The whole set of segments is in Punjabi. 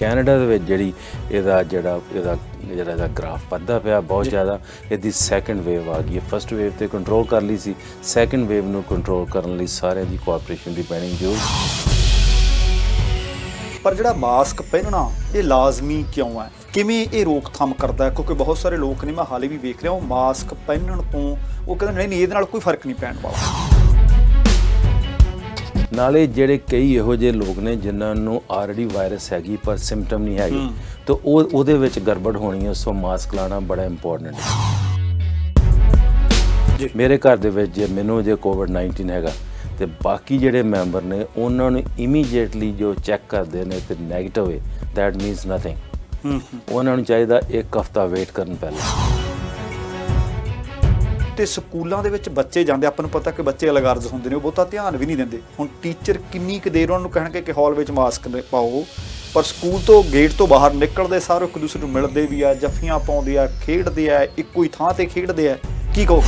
ਕੈਨੇਡਾ ਦੇ ਵਿੱਚ ਜਿਹੜੀ ਇਹਦਾ ਜਿਹੜਾ ਇਹਦਾ ਜਿਹੜਾ ਇਹਦਾ ਗ੍ਰਾਫ ਵੱਧਦਾ ਪਿਆ ਬਹੁਤ ਜ਼ਿਆਦਾ ਇਹਦੀ ਸੈਕੰਡ ਵੇਵ ਆ ਗਈ ਹੈ ਫਰਸਟ ਵੇਵ ਤੇ ਕੰਟਰੋਲ ਕਰ ਲਈ ਸੀ ਸੈਕੰਡ ਵੇਵ ਨੂੰ ਕੰਟਰੋਲ ਕਰਨ ਲਈ ਸਾਰਿਆਂ ਦੀ ਕੋਆਪਰੇਸ਼ਨ ਦੀ ਪੈਣੀ ਜੋ ਪਰ ਜਿਹੜਾ ਮਾਸਕ ਪਹਿਨਣਾ ਇਹ ਲਾਜ਼ਮੀ ਕਿਉਂ ਹੈ ਕਿਵੇਂ ਇਹ ਰੋਕਥਾਮ ਕਰਦਾ ਹੈ ਕਿਉਂਕਿ ਬਹੁਤ ਸਾਰੇ ਲੋਕ ਨੇ ਮੈਂ ਹਾਲੇ ਵੀ ਵੇਖ ਰਿਹਾ ਹਾਂ ਮਾਸਕ ਪਹਿਨਣ ਤੋਂ ਉਹ ਕਹਿੰਦੇ ਨਹੀਂ ਨਹੀਂ ਇਹਦੇ ਨਾਲ ਕੋਈ ਫਰਕ ਨਹੀਂ ਪੈਣ ਵਾਲਾ ਨਾਲੇ ਜਿਹੜੇ ਕਈ ਇਹੋ ਜਿਹੇ ਲੋਕ ਨੇ ਜਿਨ੍ਹਾਂ ਨੂੰ ਆਲਰੇਡੀ ਵਾਇਰਸ ਹੈਗੀ ਪਰ ਸਿੰਪਟਮ ਨਹੀਂ ਹੈਗੀ ਤਾਂ ਉਹ ਉਹਦੇ ਵਿੱਚ ਗੜਬੜ ਹੋਣੀ ਹੈ ਸੋ ਮਾਸਕ ਲਾਣਾ ਬੜਾ ਇੰਪੋਰਟੈਂਟ ਹੈ ਮੇਰੇ ਘਰ ਦੇ ਵਿੱਚ ਜੇ ਮੈਨੂੰ ਜੇ ਕੋਵਿਡ-19 ਹੈਗਾ ਤੇ ਬਾਕੀ ਜਿਹੜੇ ਮੈਂਬਰ ਨੇ ਉਹਨਾਂ ਨੂੰ ਇਮੀਡੀਏਟਲੀ ਜੋ ਚੈੱਕ ਕਰਦੇ ਨੇ ਤੇ 네ਗੇਟਿਵ ਹੈ ਥੈਟ ਮੀਨਸ ਨਥਿੰਗ ਉਹਨਾਂ ਨੂੰ ਚਾਹੀਦਾ ਇੱਕ ਹਫਤਾ ਵੇਟ ਕਰਨ ਪਹਿਲਾਂ ਤੇ ਸਕੂਲਾਂ ਦੇ ਵਿੱਚ ਬੱਚੇ ਜਾਂਦੇ ਆਪਾਂ ਨੂੰ ਪਤਾ ਕਿ ਬੱਚੇ ਅਲਗਾਰਜ ਹੁੰਦੇ ਨੇ ਉਹ ਬਹੁਤਾ ਧਿਆਨ ਵੀ ਨਹੀਂ ਦਿੰਦੇ ਹੁਣ ਟੀਚਰ ਕਿੰਨੀ ਕੁ ਦੇਰ ਉਹਨਾਂ ਨੂੰ ਕਹਿਣਗੇ ਕਿ ਹਾਲ ਵਿੱਚ ਮਾਸਕ ਪਾਓ ਪਰ ਸਕੂਲ ਤੋਂ ਗੇਟ ਤੋਂ ਬਾਹਰ ਨਿਕਲਦੇ ਸਾਰੇ ਇੱਕ ਦੂਸਰੇ ਨੂੰ ਮਿਲਦੇ ਵੀ ਆ ਜੱਫੀਆਂ ਪਾਉਂਦੇ ਆ ਖੇਡਦੇ ਆ ਇੱਕੋ ਹੀ ਥਾਂ ਤੇ ਖੇਡਦੇ ਆ ਕੀ ਕਹੋ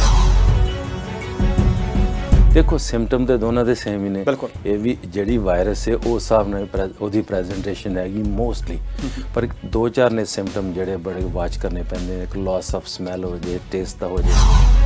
ਦੇਖੋ ਸਿੰਪਟਮ ਤੇ ਦੋਨਾਂ ਦੇ ਸੇਮ ਹੀ ਨੇ ਇਹ ਵੀ ਜਿਹੜੀ ਵਾਇਰਸ ਹੈ ਉਹ ਹਿਸਾਬ ਨਾਲ ਉਹਦੀ ਪ੍ਰੈਜੈਂਟੇਸ਼ਨ ਹੈਗੀ ਮੋਸਟਲੀ ਪਰ ਦੋ ਚਾਰ ਨੇ ਸਿੰਪਟਮ ਜਿਹੜੇ ਬੜੇ ਵਾਚ ਕਰਨੇ ਪੈਂਦੇ ਨੇ ਇੱਕ ਲਾਸ ਆਫ ਸਮੈਲ ਹੋ ਜੇ ਟੇਸਟ ਦਾ ਹੋ ਜੇ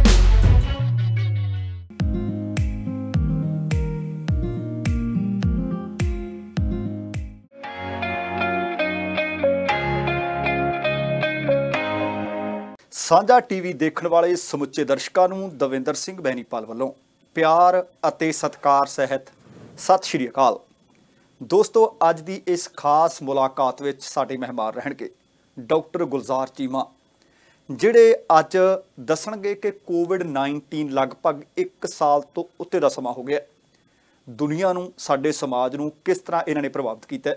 ਸਾਂਝਾ ਟੀਵੀ ਦੇਖਣ ਵਾਲੇ ਸਮੁੱਚੇ ਦਰਸ਼ਕਾਂ ਨੂੰ ਦਵਿੰਦਰ ਸਿੰਘ ਬੈਣੀਪਾਲ ਵੱਲੋਂ ਪਿਆਰ ਅਤੇ ਸਤਿਕਾਰ ਸਹਿਤ ਸਤਿ ਸ਼੍ਰੀ ਅਕਾਲ ਦੋਸਤੋ ਅੱਜ ਦੀ ਇਸ ਖਾਸ ਮੁਲਾਕਾਤ ਵਿੱਚ ਸਾਡੇ ਮਹਿਮਾਨ ਰਹਿਣਗੇ ਡਾਕਟਰ ਗੁਲਜ਼ਾਰ ਚੀਮਾ ਜਿਹੜੇ ਅੱਜ ਦੱਸਣਗੇ ਕਿ ਕੋਵਿਡ-19 ਲਗਭਗ 1 ਸਾਲ ਤੋਂ ਉੱਤੇ ਦਾ ਸਮਾਂ ਹੋ ਗਿਆ ਦੁਨੀਆ ਨੂੰ ਸਾਡੇ ਸਮਾਜ ਨੂੰ ਕਿਸ ਤਰ੍ਹਾਂ ਇਹਨਾਂ ਨੇ ਪ੍ਰਭਾਵਿਤ ਕੀਤਾ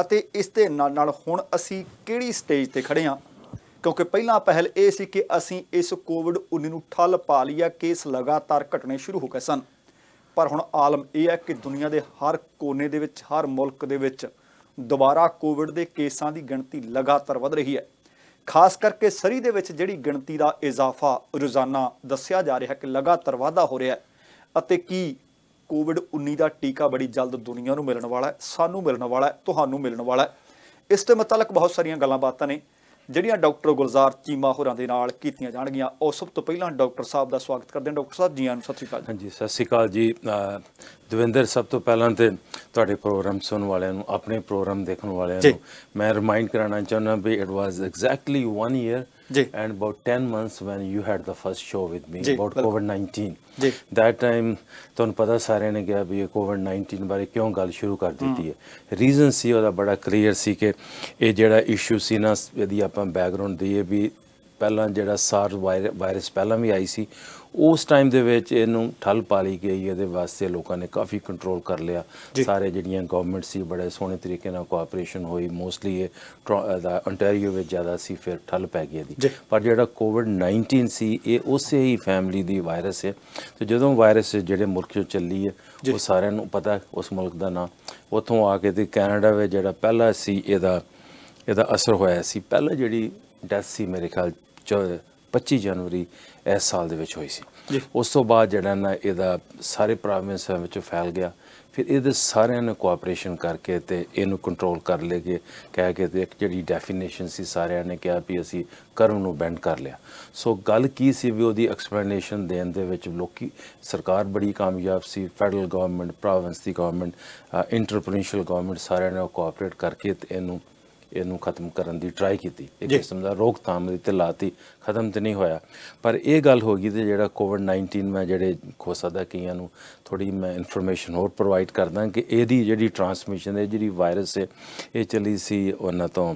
ਅਤੇ ਇਸ ਦੇ ਨਾਲ ਨਾਲ ਹੁਣ ਅਸੀਂ ਕਿਹੜੀ ਸਟੇਜ ਤੇ ਖੜੇ ਹਾਂ ਕਿਉਂਕਿ ਪਹਿਲਾਂ ਪਹਿਲ ਇਹ ਸੀ ਕਿ ਅਸੀਂ ਇਸ ਕੋਵਿਡ-19 ਨੂੰ ਠੱਲ ਪਾ ਲਿਆ ਕੇਸ ਲਗਾਤਾਰ ਘਟਣੇ ਸ਼ੁਰੂ ਹੋ ਗਏ ਸਨ ਪਰ ਹੁਣ ਆਲਮ ਇਹ ਹੈ ਕਿ ਦੁਨੀਆ ਦੇ ਹਰ ਕੋਨੇ ਦੇ ਵਿੱਚ ਹਰ ਮੁਲਕ ਦੇ ਵਿੱਚ ਦੁਬਾਰਾ ਕੋਵਿਡ ਦੇ ਕੇਸਾਂ ਦੀ ਗਿਣਤੀ ਲਗਾਤਾਰ ਵਧ ਰਹੀ ਹੈ ਖਾਸ ਕਰਕੇ ਸਰੀ ਦੇ ਵਿੱਚ ਜਿਹੜੀ ਗਿਣਤੀ ਦਾ ਇਜ਼ਾਫਾ ਰੋਜ਼ਾਨਾ ਦੱਸਿਆ ਜਾ ਰਿਹਾ ਕਿ ਲਗਾਤਾਰ ਵਾਧਾ ਹੋ ਰਿਹਾ ਹੈ ਅਤੇ ਕੀ ਕੋਵਿਡ-19 ਦਾ ਟੀਕਾ ਬੜੀ ਜਲਦ ਦੁਨੀਆ ਨੂੰ ਮਿਲਣ ਵਾਲਾ ਹੈ ਸਾਨੂੰ ਮਿਲਣ ਵਾਲਾ ਹੈ ਤੁਹਾਨੂੰ ਮਿਲਣ ਵਾਲਾ ਹੈ ਇਸ ਤੇ ਮਤਲਬ ਬਹੁਤ ਸਾਰੀਆਂ ਗੱਲਾਂ ਬਾਤਾਂ ਨੇ ਜਿਹੜੀਆਂ ਡਾਕਟਰ ਗੁਲਜ਼ਾਰ ਚੀਮਾ ਹੋਰਾਂ ਦੇ ਨਾਲ ਕੀਤੀਆਂ ਜਾਣਗੀਆਂ ਉਹ ਸਭ ਤੋਂ ਪਹਿਲਾਂ ਡਾਕਟਰ ਸਾਹਿਬ ਦਾ ਸਵਾਗਤ ਕਰਦੇ ਹਾਂ ਡਾਕਟਰ ਸਾਹਿਬ ਜੀ ਆਨ ਸਤਿ ਸ਼੍ਰੀ ਅਕਾਲ ਹਾਂਜੀ ਸਤਿ ਸ਼੍ਰੀ ਅਕਾਲ ਜੀ ਦਵਿੰਦਰ ਸਭ ਤੋਂ ਪਹਿਲਾਂ ਤੇ ਤੁਹਾਡੇ ਪ੍ਰੋਗਰਾਮ ਸੁਣਨ ਵਾਲਿਆਂ ਨੂੰ ਆਪਣੇ ਪ੍ਰੋਗਰਾਮ ਦੇਖਣ ਵਾਲਿਆਂ ਨੂੰ ਮੈਂ ਰਿਮਾਈਂਡ ਕਰਾਉਣਾ ਚਾਹੁੰਦਾ ਵੀ ਇਟ ਵਾਸ ਐਗਜ਼ੈਕਟਲੀ 1 ਇਅਰ ਜੀ and about 10 months when you had the first show with me about covid 19 ਜੀ that ਟਾਈਮ ਤੁਹਾਨੂੰ ਪਤਾ ਸਾਰਿਆਂ ਨੇ ਕਿਹਾ ਵੀ ਇਹ ਕੋਵਿਡ 19 ਬਾਰੇ ਕਿਉਂ ਗੱਲ ਸ਼ੁਰੂ ਕਰ ਦਿੱਤੀ ਹੈ ਰੀਜ਼ਨ ਸੀ ਉਹਦਾ ਬੜਾ ਕਲੀਅਰ ਸੀ ਕਿ ਇਹ ਜਿਹੜਾ ਇਸ਼ੂ ਸੀ ਨਾ ਇਹਦੀ ਆਪਾਂ ਬੈਕਗ੍ਰਾਉਂਡ ਦਈਏ ਵੀ ਪਹਿਲਾਂ ਜਿਹੜਾ SARS ਵਾਇਰਸ ਪਹਿਲਾਂ ਵੀ ਆਈ ਸੀ ਉਸ ਟਾਈਮ ਦੇ ਵਿੱਚ ਇਹਨੂੰ ਠੱਲ ਪਾ ਲਈ ਗਈ ਇਹਦੇ ਵਾਸਤੇ ਲੋਕਾਂ ਨੇ ਕਾਫੀ ਕੰਟਰੋਲ ਕਰ ਲਿਆ ਸਾਰੇ ਜਿਹੜੀਆਂ ਗਵਰਨਮੈਂਟ ਸੀ ਬੜੇ ਸੋਹਣੇ ਤਰੀਕੇ ਨਾਲ ਕੋਆਪਰੇਸ਼ਨ ਹੋਈ ਮੋਸਟਲੀ ਇਹ ਅੰਟਾਰੀਓ ਵਿੱਚ ਜ਼ਿਆਦਾ ਸੀ ਫਿਰ ਠੱਲ ਪੈ ਗਈ ਦੀ ਪਰ ਜਿਹੜਾ ਕੋਵਿਡ 19 ਸੀ ਇਹ ਉਸੇ ਹੀ ਫੈਮਿਲੀ ਦੀ ਵਾਇਰਸ ਹੈ ਤੇ ਜਦੋਂ ਵਾਇਰਸ ਜਿਹੜੇ ਮੁਲਕ ਚੋਂ ਚੱਲੀ ਹੈ ਉਹ ਸਾਰਿਆਂ ਨੂੰ ਪਤਾ ਉਸ ਮੁਲਕ ਦਾ ਨਾਮ ਉੱਥੋਂ ਆ ਕੇ ਤੇ ਕੈਨੇਡਾ ਵਿੱਚ ਜਿਹੜਾ ਪਹਿਲਾ ਸੀ ਇਹਦਾ ਇਹਦਾ ਅਸਰ ਹੋਇਆ ਸੀ ਪਹਿਲਾ ਜਿਹੜੀ ਡੈਥ ਸੀ ਮੇਰੇ ਖਿਆਲ ਚ 25 ਜਨਵਰੀ ਇਸ ਸਾਲ ਦੇ ਵਿੱਚ ਹੋਈ ਸੀ ਉਸ ਤੋਂ ਬਾਅਦ ਜਿਹੜਾ ਨਾ ਇਹਦਾ ਸਾਰੇ ਪ੍ਰੋਵਿੰਸਾਂ ਵਿੱਚ ਫੈਲ ਗਿਆ ਫਿਰ ਇਹਦੇ ਸਾਰਿਆਂ ਨੇ ਕੋਆਪਰੇਸ਼ਨ ਕਰਕੇ ਤੇ ਇਹਨੂੰ ਕੰਟਰੋਲ ਕਰ ਲਏਗੇ ਕਹਿ ਕੇ ਤੇ ਇੱਕ ਜਿਹੜੀ ਡੈਫੀਨੇਸ਼ਨ ਸੀ ਸਾਰਿਆਂ ਨੇ ਕਿਹਾ ਵੀ ਅਸੀਂ ਕਰਮ ਨੂੰ ਬੈਂਡ ਕਰ ਲਿਆ ਸੋ ਗੱਲ ਕੀ ਸੀ ਵੀ ਉਹਦੀ ਐਕਸਪਲੇਨੇਸ਼ਨ ਦੇਣ ਦੇ ਵਿੱਚ ਲੋਕੀ ਸਰਕਾਰ ਬੜੀ ਕਾਮਯਾਬ ਸੀ ਫੈਡਰਲ ਗਵਰਨਮੈਂਟ ਪ੍ਰੋਵਿੰਸ ਦੀ ਗਵਰਨਮੈਂਟ ਇੰਟਰਪ੍ਰੀਨਸ਼ੀਅਲ ਗਵਰਨਮੈਂਟ ਸਾਰਿਆਂ ਨੇ ਕੋਆਪਰੇਟ ਕਰਕੇ ਤੇ ਇਹਨੂੰ ਇਹਨੂੰ ਖਤਮ ਕਰਨ ਦੀ ਟਰਾਈ ਕੀਤੀ ਇੱਕ ਕਿਸਮ ਦਾ ਰੋਕਥਾਮ ਦੇ ਤੇ ਲਾਤੀ ਖਤਮ ਤੇ ਨਹੀਂ ਹੋਇਆ ਪਰ ਇਹ ਗੱਲ ਹੋ ਗਈ ਤੇ ਜਿਹੜਾ ਕੋਵਿਡ-19 ਮੈਂ ਜਿਹੜੇ ਹੋ ਸਕਦਾ ਕਈਆਂ ਨੂੰ ਥੋੜੀ ਮੈਂ ਇਨਫੋਰਮੇਸ਼ਨ ਹੋਰ ਪ੍ਰੋਵਾਈਡ ਕਰਦਾ ਕਿ ਇਹਦੀ ਜਿਹੜੀ ਟਰਾਂਸਮਿਸ਼ਨ ਹੈ ਜਿਹੜੀ ਵਾਇਰਸ ਹੈ ਇਹ ਚਲੀ ਸੀ ਉਹਨਾਂ ਤੋਂ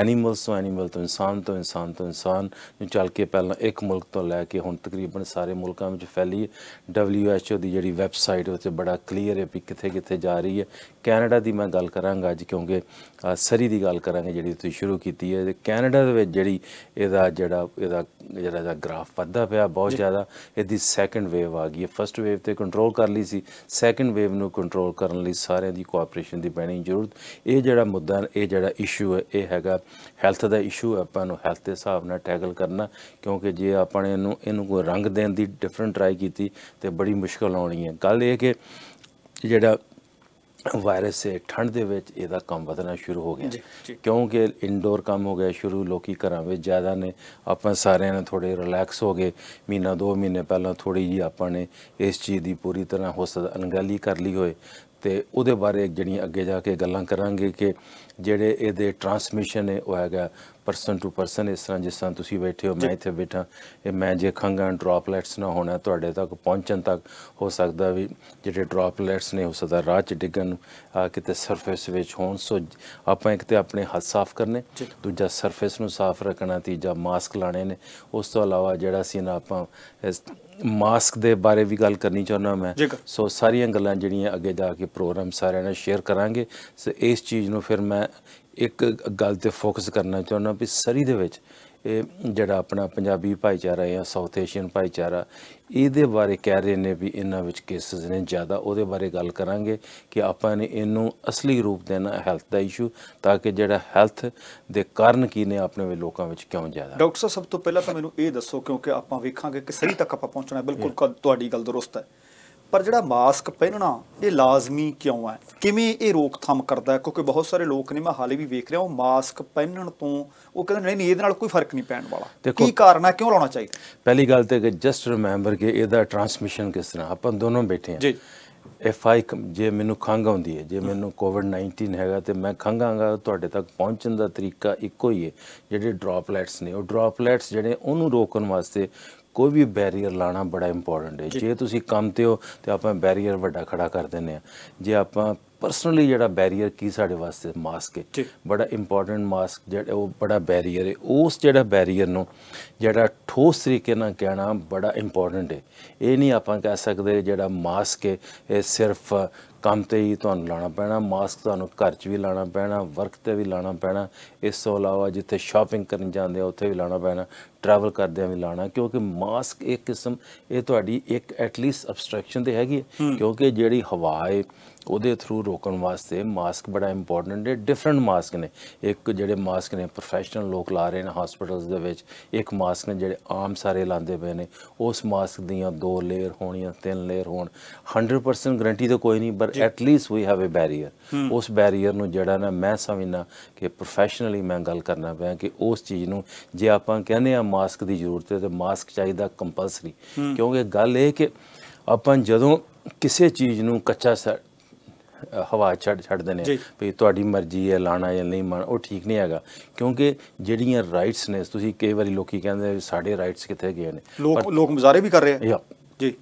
ਐਨੀਮਲਸ ਤੋਂ ਐਨੀਮਲ ਤੋਂ ਇਨਸਾਨ ਤੋਂ ਇਨਸਾਨ ਤੋਂ ਇਨਸਾਨ ਨੂੰ ਚੱਲ ਕੇ ਪਹਿਲਾਂ ਇੱਕ ਮੁਲਕ ਤੋਂ ਲੈ ਕੇ ਹੁਣ ਤਕਰੀਬਨ ਸਾਰੇ ਮੁਲਕਾਂ ਵਿੱਚ ਫੈਲੀ ਹੈ WHO ਦੀ ਜਿਹੜੀ ਵੈਬਸਾਈਟ ਉੱਤੇ ਬੜਾ ਕਲੀਅਰ ਹੈ ਵੀ ਕਿੱਥੇ ਕਿੱਥੇ ਜਾ ਰਹੀ ਹੈ ਕੈਨੇਡਾ ਦੀ ਮੈਂ ਗੱਲ ਕਰਾਂਗਾ ਅੱਜ ਕਿਉਂਕਿ ਸਰੀ ਦੀ ਗੱਲ ਕਰਾਂਗੇ ਜਿਹੜੀ ਤੁਸੀਂ ਸ਼ੁਰੂ ਕੀਤੀ ਹੈ ਕੈਨੇਡਾ ਦੇ ਵਿੱਚ ਜਿਹੜੀ ਇਹਦਾ ਜਿਹੜਾ ਇਹਦਾ ਜਿਹੜਾ ਦਾ ਗ੍ਰਾਫ ਵੱਧਦਾ ਪਿਆ ਬਹੁਤ ਜ਼ਿਆਦਾ ਇਹਦੀ ਸੈਕੰਡ ਵੇਵ ਆ ਗਈ ਹੈ ਫਰਸਟ ਵੇਵ ਤੇ ਕੰਟਰੋਲ ਕਰ ਲਈ ਸੀ ਸੈਕੰਡ ਵੇਵ ਨੂੰ ਕੰਟਰੋਲ ਕਰਨ ਲਈ ਸਾਰਿਆਂ ਦੀ ਕੋਆਪਰੇਸ਼ਨ ਦੀ ਪੈਣੀ ਜ਼ਰੂਰਤ ਇਹ ਜਿਹੜਾ ਮੁੱਦਾ ਇਹ ਜਿਹੜਾ ਇਸ਼ੂ ਹੈ ਇਹ ਹੈਗਾ ਹੈਲਥ ਦਾ ਇਸ਼ੂ ਆਪਾਂ ਨੂੰ ਹੈਲਥ ਦੇ ਹਿਸਾਬ ਨਾਲ ਟੈਕਲ ਕਰਨਾ ਕਿਉਂਕਿ ਜੇ ਆਪਾਂ ਨੇ ਇਹਨੂੰ ਇਹਨੂੰ ਕੋਈ ਰੰਗ ਦੇਣ ਦੀ ਡਿਫਰੈਂਟ ਟਰਾਈ ਕੀਤੀ ਤੇ ਬੜੀ ਮੁਸ਼ਕਲ ਆਉਣੀ ਹੈ ਗੱਲ ਇਹ ਕਿ ਜਿਹੜਾ ਵਾਇਰਸ ਦੇ ਠੰਡ ਦੇ ਵਿੱਚ ਇਹਦਾ ਕੰਮ ਵਧਣਾ ਸ਼ੁਰੂ ਹੋ ਗਿਆ ਕਿਉਂਕਿ ਇਨਡੋਰ ਕੰਮ ਹੋ ਗਿਆ ਸ਼ੁਰੂ ਲੋਕੀ ਘਰਾਂ ਵਿੱਚ ਜ਼ਿਆਦਾ ਨੇ ਆਪਾਂ ਸਾਰਿਆਂ ਨੇ ਥੋੜੇ ਰਿਲੈਕਸ ਹੋ ਗਏ ਮਹੀਨਾ ਦੋ ਮਹੀਨੇ ਪਹਿਲਾਂ ਥੋੜੀ ਜੀ ਆਪਾਂ ਨੇ ਇਸ ਚੀਜ਼ ਦੀ ਪੂਰੀ ਤਰ੍ਹਾਂ ਹੌਸਲਾ ਅਣਗਹਿਲੀ ਕਰ ਲਈ ਹੋਏ ਤੇ ਉਹਦੇ ਬਾਰੇ ਜਿਹੜੀਆਂ ਅੱਗੇ ਜਾ ਕੇ ਗੱਲਾਂ ਕਰਾਂਗੇ ਕਿ ਜਿਹੜੇ ਇਹਦੇ ਟਰਾਂਸਮਿਸ਼ਨ ਹੈ ਉਹ ਹੈਗਾ ਪਰਸਨ ਟੂ ਪਰਸਨ ਇਸ ਤਰ੍ਹਾਂ ਜਿਸ ਤਰ੍ਹਾਂ ਤੁਸੀਂ ਬੈਠੇ ਹੋ ਮੈਂ ਇੱਥੇ ਬੈਠਾ ਇਹ ਮੈਂ ਜੇ ਖੰਗਾਂ ਡ੍ਰੌਪਲੈਟਸ ਨਾ ਹੋਣਾ ਤੁਹਾਡੇ ਤੱਕ ਪਹੁੰਚਣ ਤੱਕ ਹੋ ਸਕਦਾ ਵੀ ਜਿਹੜੇ ਡ੍ਰੌਪਲੈਟਸ ਨੇ ਹੋ ਸਕਦਾ ਰਾਹ 'ਚ ਡਿੱਗਣ ਕਿਤੇ ਸਰਫੇਸ ਵਿੱਚ ਹੋਣ ਸੋ ਆਪਾਂ ਇੱਕ ਤੇ ਆਪਣੇ ਹੱਥ ਸਾਫ਼ ਕਰਨੇ ਦੂਜਾ ਸਰਫੇਸ ਨੂੰ ਸਾਫ਼ ਰੱਖਣਾ ਤੀਜਾ ਮਾਸਕ ਲਾਣੇ ਨੇ ਉਸ ਤੋਂ ਇਲਾਵਾ ਜਿਹੜਾ ਸੀ ਨਾ ਆਪਾਂ ਮਾਸਕ ਦੇ ਬਾਰੇ ਵੀ ਗੱਲ ਕਰਨੀ ਚਾਹੁੰਦਾ ਮੈਂ ਸੋ ਸਾਰੀਆਂ ਗੱਲਾਂ ਜਿਹੜੀਆਂ ਅੱਗੇ ਜਾ ਕੇ ਪ੍ਰੋਗਰਾਮ ਸਾਰਿਆਂ ਨਾਲ ਸ਼ੇਅਰ ਕਰਾਂਗੇ ਸੋ ਇਸ ਚੀਜ਼ ਨੂੰ ਫਿਰ ਮੈਂ ਇੱਕ ਗੱਲ ਤੇ ਫੋਕਸ ਕਰਨਾ ਚਾਹੁੰਦਾ ਵੀ ਸਰੀ ਦੇ ਵਿੱਚ ਇਹ ਜਿਹੜਾ ਆਪਣਾ ਪੰਜਾਬੀ ਭਾਈਚਾਰਾ ਜਾਂ ਸਾਊਥ ਏਸ਼ੀਅਨ ਭਾਈਚਾਰਾ ਇਹਦੇ ਬਾਰੇ ਕਹਿ ਰਹੇ ਨੇ ਵੀ ਇਹਨਾਂ ਵਿੱਚ ਕੇਸਸ ਨੇ ਜ਼ਿਆਦਾ ਉਹਦੇ ਬਾਰੇ ਗੱਲ ਕਰਾਂਗੇ ਕਿ ਆਪਾਂ ਨੇ ਇਹਨੂੰ ਅਸਲੀ ਰੂਪ ਦੇਣਾ ਹੈਲਥ ਦਾ ਇਸ਼ੂ ਤਾਂ ਕਿ ਜਿਹੜਾ ਹੈਲਥ ਦੇ ਕਾਰਨ ਕੀ ਨੇ ਆਪਣੇ ਵਿੱਚ ਲੋਕਾਂ ਵਿੱਚ ਕਿਉਂ ਜ਼ਿਆਦਾ ਡਾਕਟਰ ਸਾਹਿਬ ਸਭ ਤੋਂ ਪਹਿਲਾਂ ਤਾਂ ਮੈਨੂੰ ਇਹ ਦੱਸੋ ਕਿਉਂਕਿ ਆਪਾਂ ਵੇਖਾਂਗੇ ਕਿ ਸਹੀ ਤੱਕ ਆਪਾਂ ਪਹੁੰਚਣਾ ਬਿਲਕੁਲ ਤੁਹਾਡੀ ਗੱਲ ਦਰੁਸਤ ਹੈ ਪਰ ਜਿਹੜਾ ਮਾਸਕ ਪਹਿਨਣਾ ਇਹ ਲਾਜ਼ਮੀ ਕਿਉਂ ਹੈ ਕਿਵੇਂ ਇਹ ਰੋਕਥਾਮ ਕਰਦਾ ਕਿਉਂਕਿ ਬਹੁਤ ਸਾਰੇ ਲੋਕ ਨੇ ਮੈਂ ਹਾਲੇ ਵੀ ਵੇਖ ਰਿਹਾ ਉਹ ਮਾਸਕ ਪਹਿਨਣ ਤੋਂ ਉਹ ਕਹਿੰਦੇ ਨਹੀਂ ਇਹਦੇ ਨਾਲ ਕੋਈ ਫਰਕ ਨਹੀਂ ਪੈਣ ਵਾਲਾ ਕੀ ਕਾਰਨ ਹੈ ਕਿਉਂ ਲਾਉਣਾ ਚਾਹੀਦਾ ਪਹਿਲੀ ਗੱਲ ਤੇ ਕਿ ਜਸਟ ਰਿਮੈਂਬਰ ਕਿ ਇਹਦਾ ਟਰਾਂਸਮਿਸ਼ਨ ਕਿਸ ਤਰ੍ਹਾਂ ਆਪਾਂ ਦੋਨੋਂ ਬੈਠੇ ਹਾਂ ਜੀ ਇਫ ਆਈ ਜੇ ਮੈਨੂੰ ਖੰਘ ਆਉਂਦੀ ਹੈ ਜੇ ਮੈਨੂੰ ਕੋਵਿਡ-19 ਹੈਗਾ ਤੇ ਮੈਂ ਖੰਘਾਂਗਾ ਤੁਹਾਡੇ ਤੱਕ ਪਹੁੰਚਣ ਦਾ ਤਰੀਕਾ ਇੱਕੋ ਹੀ ਹੈ ਜਿਹੜੇ ਡ੍ਰੌਪਲੈਟਸ ਨੇ ਉਹ ਡ੍ਰੌਪਲੈਟਸ ਜਿਹੜੇ ਉਹਨੂੰ ਰੋਕਣ ਵਾਸਤੇ ਕੋਈ ਵੀ ਬੈਰੀਅਰ ਲਾਣਾ ਬੜਾ ਇੰਪੋਰਟੈਂਟ ਹੈ ਜੇ ਤੁਸੀਂ ਕੰਮ ਤੇ ਹੋ ਤੇ ਆਪਾਂ ਬੈਰੀਅਰ ਵੱਡਾ ਖੜਾ ਕਰ ਦਿੰਨੇ ਆ ਜੇ ਆਪਾਂ ਪਰਸਨਲੀ ਜਿਹੜਾ ਬੈਰੀਅਰ ਕੀ ਸਾਡੇ ਵਾਸਤੇ ਮਾਸਕ ਹੈ ਬੜਾ ਇੰਪੋਰਟੈਂਟ ਮਾਸਕ ਜਿਹੜਾ ਉਹ ਬੜਾ ਬੈਰੀਅਰ ਹੈ ਉਸ ਜਿਹੜਾ ਬੈਰੀਅਰ ਨੂੰ ਜਿਹੜਾ ਠੋਸ ਤਰੀਕੇ ਨਾਲ ਕਹਿਣਾ ਬੜਾ ਇੰਪੋਰਟੈਂਟ ਹੈ ਇਹ ਨਹੀਂ ਆਪਾਂ ਕਹਿ ਸਕਦੇ ਜਿਹੜਾ ਮਾਸਕ ਹੈ ਇਹ ਸਿਰਫ ਕੰਮ ਤੇ ਹੀ ਤੁਹਾਨੂੰ ਲਾਣਾ ਪੈਣਾ ਮਾਸਕ ਤੁਹਾਨੂੰ ਘਰ 'ਚ ਵੀ ਲਾਣਾ ਪੈਣਾ ਵਰਕ ਤੇ ਵੀ ਲਾਣਾ ਪੈਣਾ ਇਸ ਤੋਂ ਇਲਾਵਾ ਜਿੱਥੇ ਸ਼ਾਪਿੰਗ ਕਰਨ ਜਾਂਦੇ ਆ ਉੱਥੇ ਵੀ ਲਾਣਾ ਪੈਣਾ ਟਰੈਵਲ ਕਰਦੇ ਆ ਵੀ ਲਾਣਾ ਕਿਉਂਕਿ ਮਾਸਕ ਇੱਕ ਕਿਸਮ ਇਹ ਤੁਹਾਡੀ ਇੱਕ ਐਟਲੀਸਟ ਅਬਸਟ੍ਰੈਕਸ਼ਨ ਤੇ ਹੈਗੀ ਕਿਉਂਕਿ ਜਿਹੜੀ ਹਵਾ ਹੈ ਉਹਦੇ ਥਰੂ ਰੋਕਣ ਵਾਸਤੇ ਮਾਸਕ ਬੜਾ ਇੰਪੋਰਟੈਂਟ ਹੈ ਡਿਫਰੈਂਟ ਮਾਸਕ ਨੇ ਇੱਕ ਜਿਹੜੇ ਮਾਸਕ ਨੇ ਪ੍ਰੋਫੈਸ਼ਨਲ ਲੋਕ ਲਾ ਰਹੇ ਨੇ ਹਸਪੀਟਲਸ ਦੇ ਵਿੱਚ ਇੱਕ ਮਾਸਕ ਨੇ ਜਿਹੜੇ ਆਮ ਸਾਰੇ ਲਾਉਂਦੇ ਪਏ ਨੇ ਉਸ ਮਾਸਕ ਦੀਆਂ ਦੋ ਲੇਅਰ ਹੋਣੀਆਂ ਤਿੰਨ ਲੇਅਰ ਹੋਣ 100% ਗਰੰਟੀ ਤਾਂ ਕੋਈ ਨਹੀਂ ਪਰ at least we have a barrier ਉਸ ਬੈਰੀਅਰ ਨੂੰ ਜਿਹੜਾ ਨਾ ਮੈਂ ਸਮਝਣਾ ਕਿ ਪ੍ਰੋਫੈਸ਼ਨਲੀ ਮੈਂ ਗੱਲ ਕਰਨਾ ਪਿਆ ਕਿ ਉਸ ਚੀਜ਼ ਨੂੰ ਜੇ ਆਪਾਂ ਕਹਿੰਦੇ ਆ ਮਾਸਕ ਦੀ ਜ਼ਰੂਰਤ ਹੈ ਤੇ ਮਾਸਕ ਚਾਹੀਦਾ ਕੰਪਲਸਰੀ ਕਿਉਂਕਿ ਗੱਲ ਇਹ ਕਿ ਆਪਾਂ ਜਦੋਂ ਕਿਸੇ ਚੀਜ਼ ਨੂੰ ਕੱਚਾ ਹਵਾ ਛੱਡ ਛੱਡਦੇ ਨੇ ਵੀ ਤੁਹਾਡੀ ਮਰਜ਼ੀ ਹੈ ਲਾਣਾ ਜਾਂ ਨਹੀਂ ਮਨ ਉਹ ਠੀਕ ਨਹੀਂ ਹੈਗਾ ਕਿਉਂਕਿ ਜਿਹੜੀਆਂ ਰਾਈਟਸ ਨੇ ਤੁਸੀਂ ਕਈ ਵਾਰੀ ਲੋਕੀ ਕਹਿੰਦੇ ਸਾਡੇ ਰਾਈਟਸ ਕਿੱਥੇ ਗਏ ਨੇ ਲੋਕ ਲੋਕ ਮਜ਼ਾਰੇ ਵੀ ਕਰ ਰਹੇ ਆ ਜੀ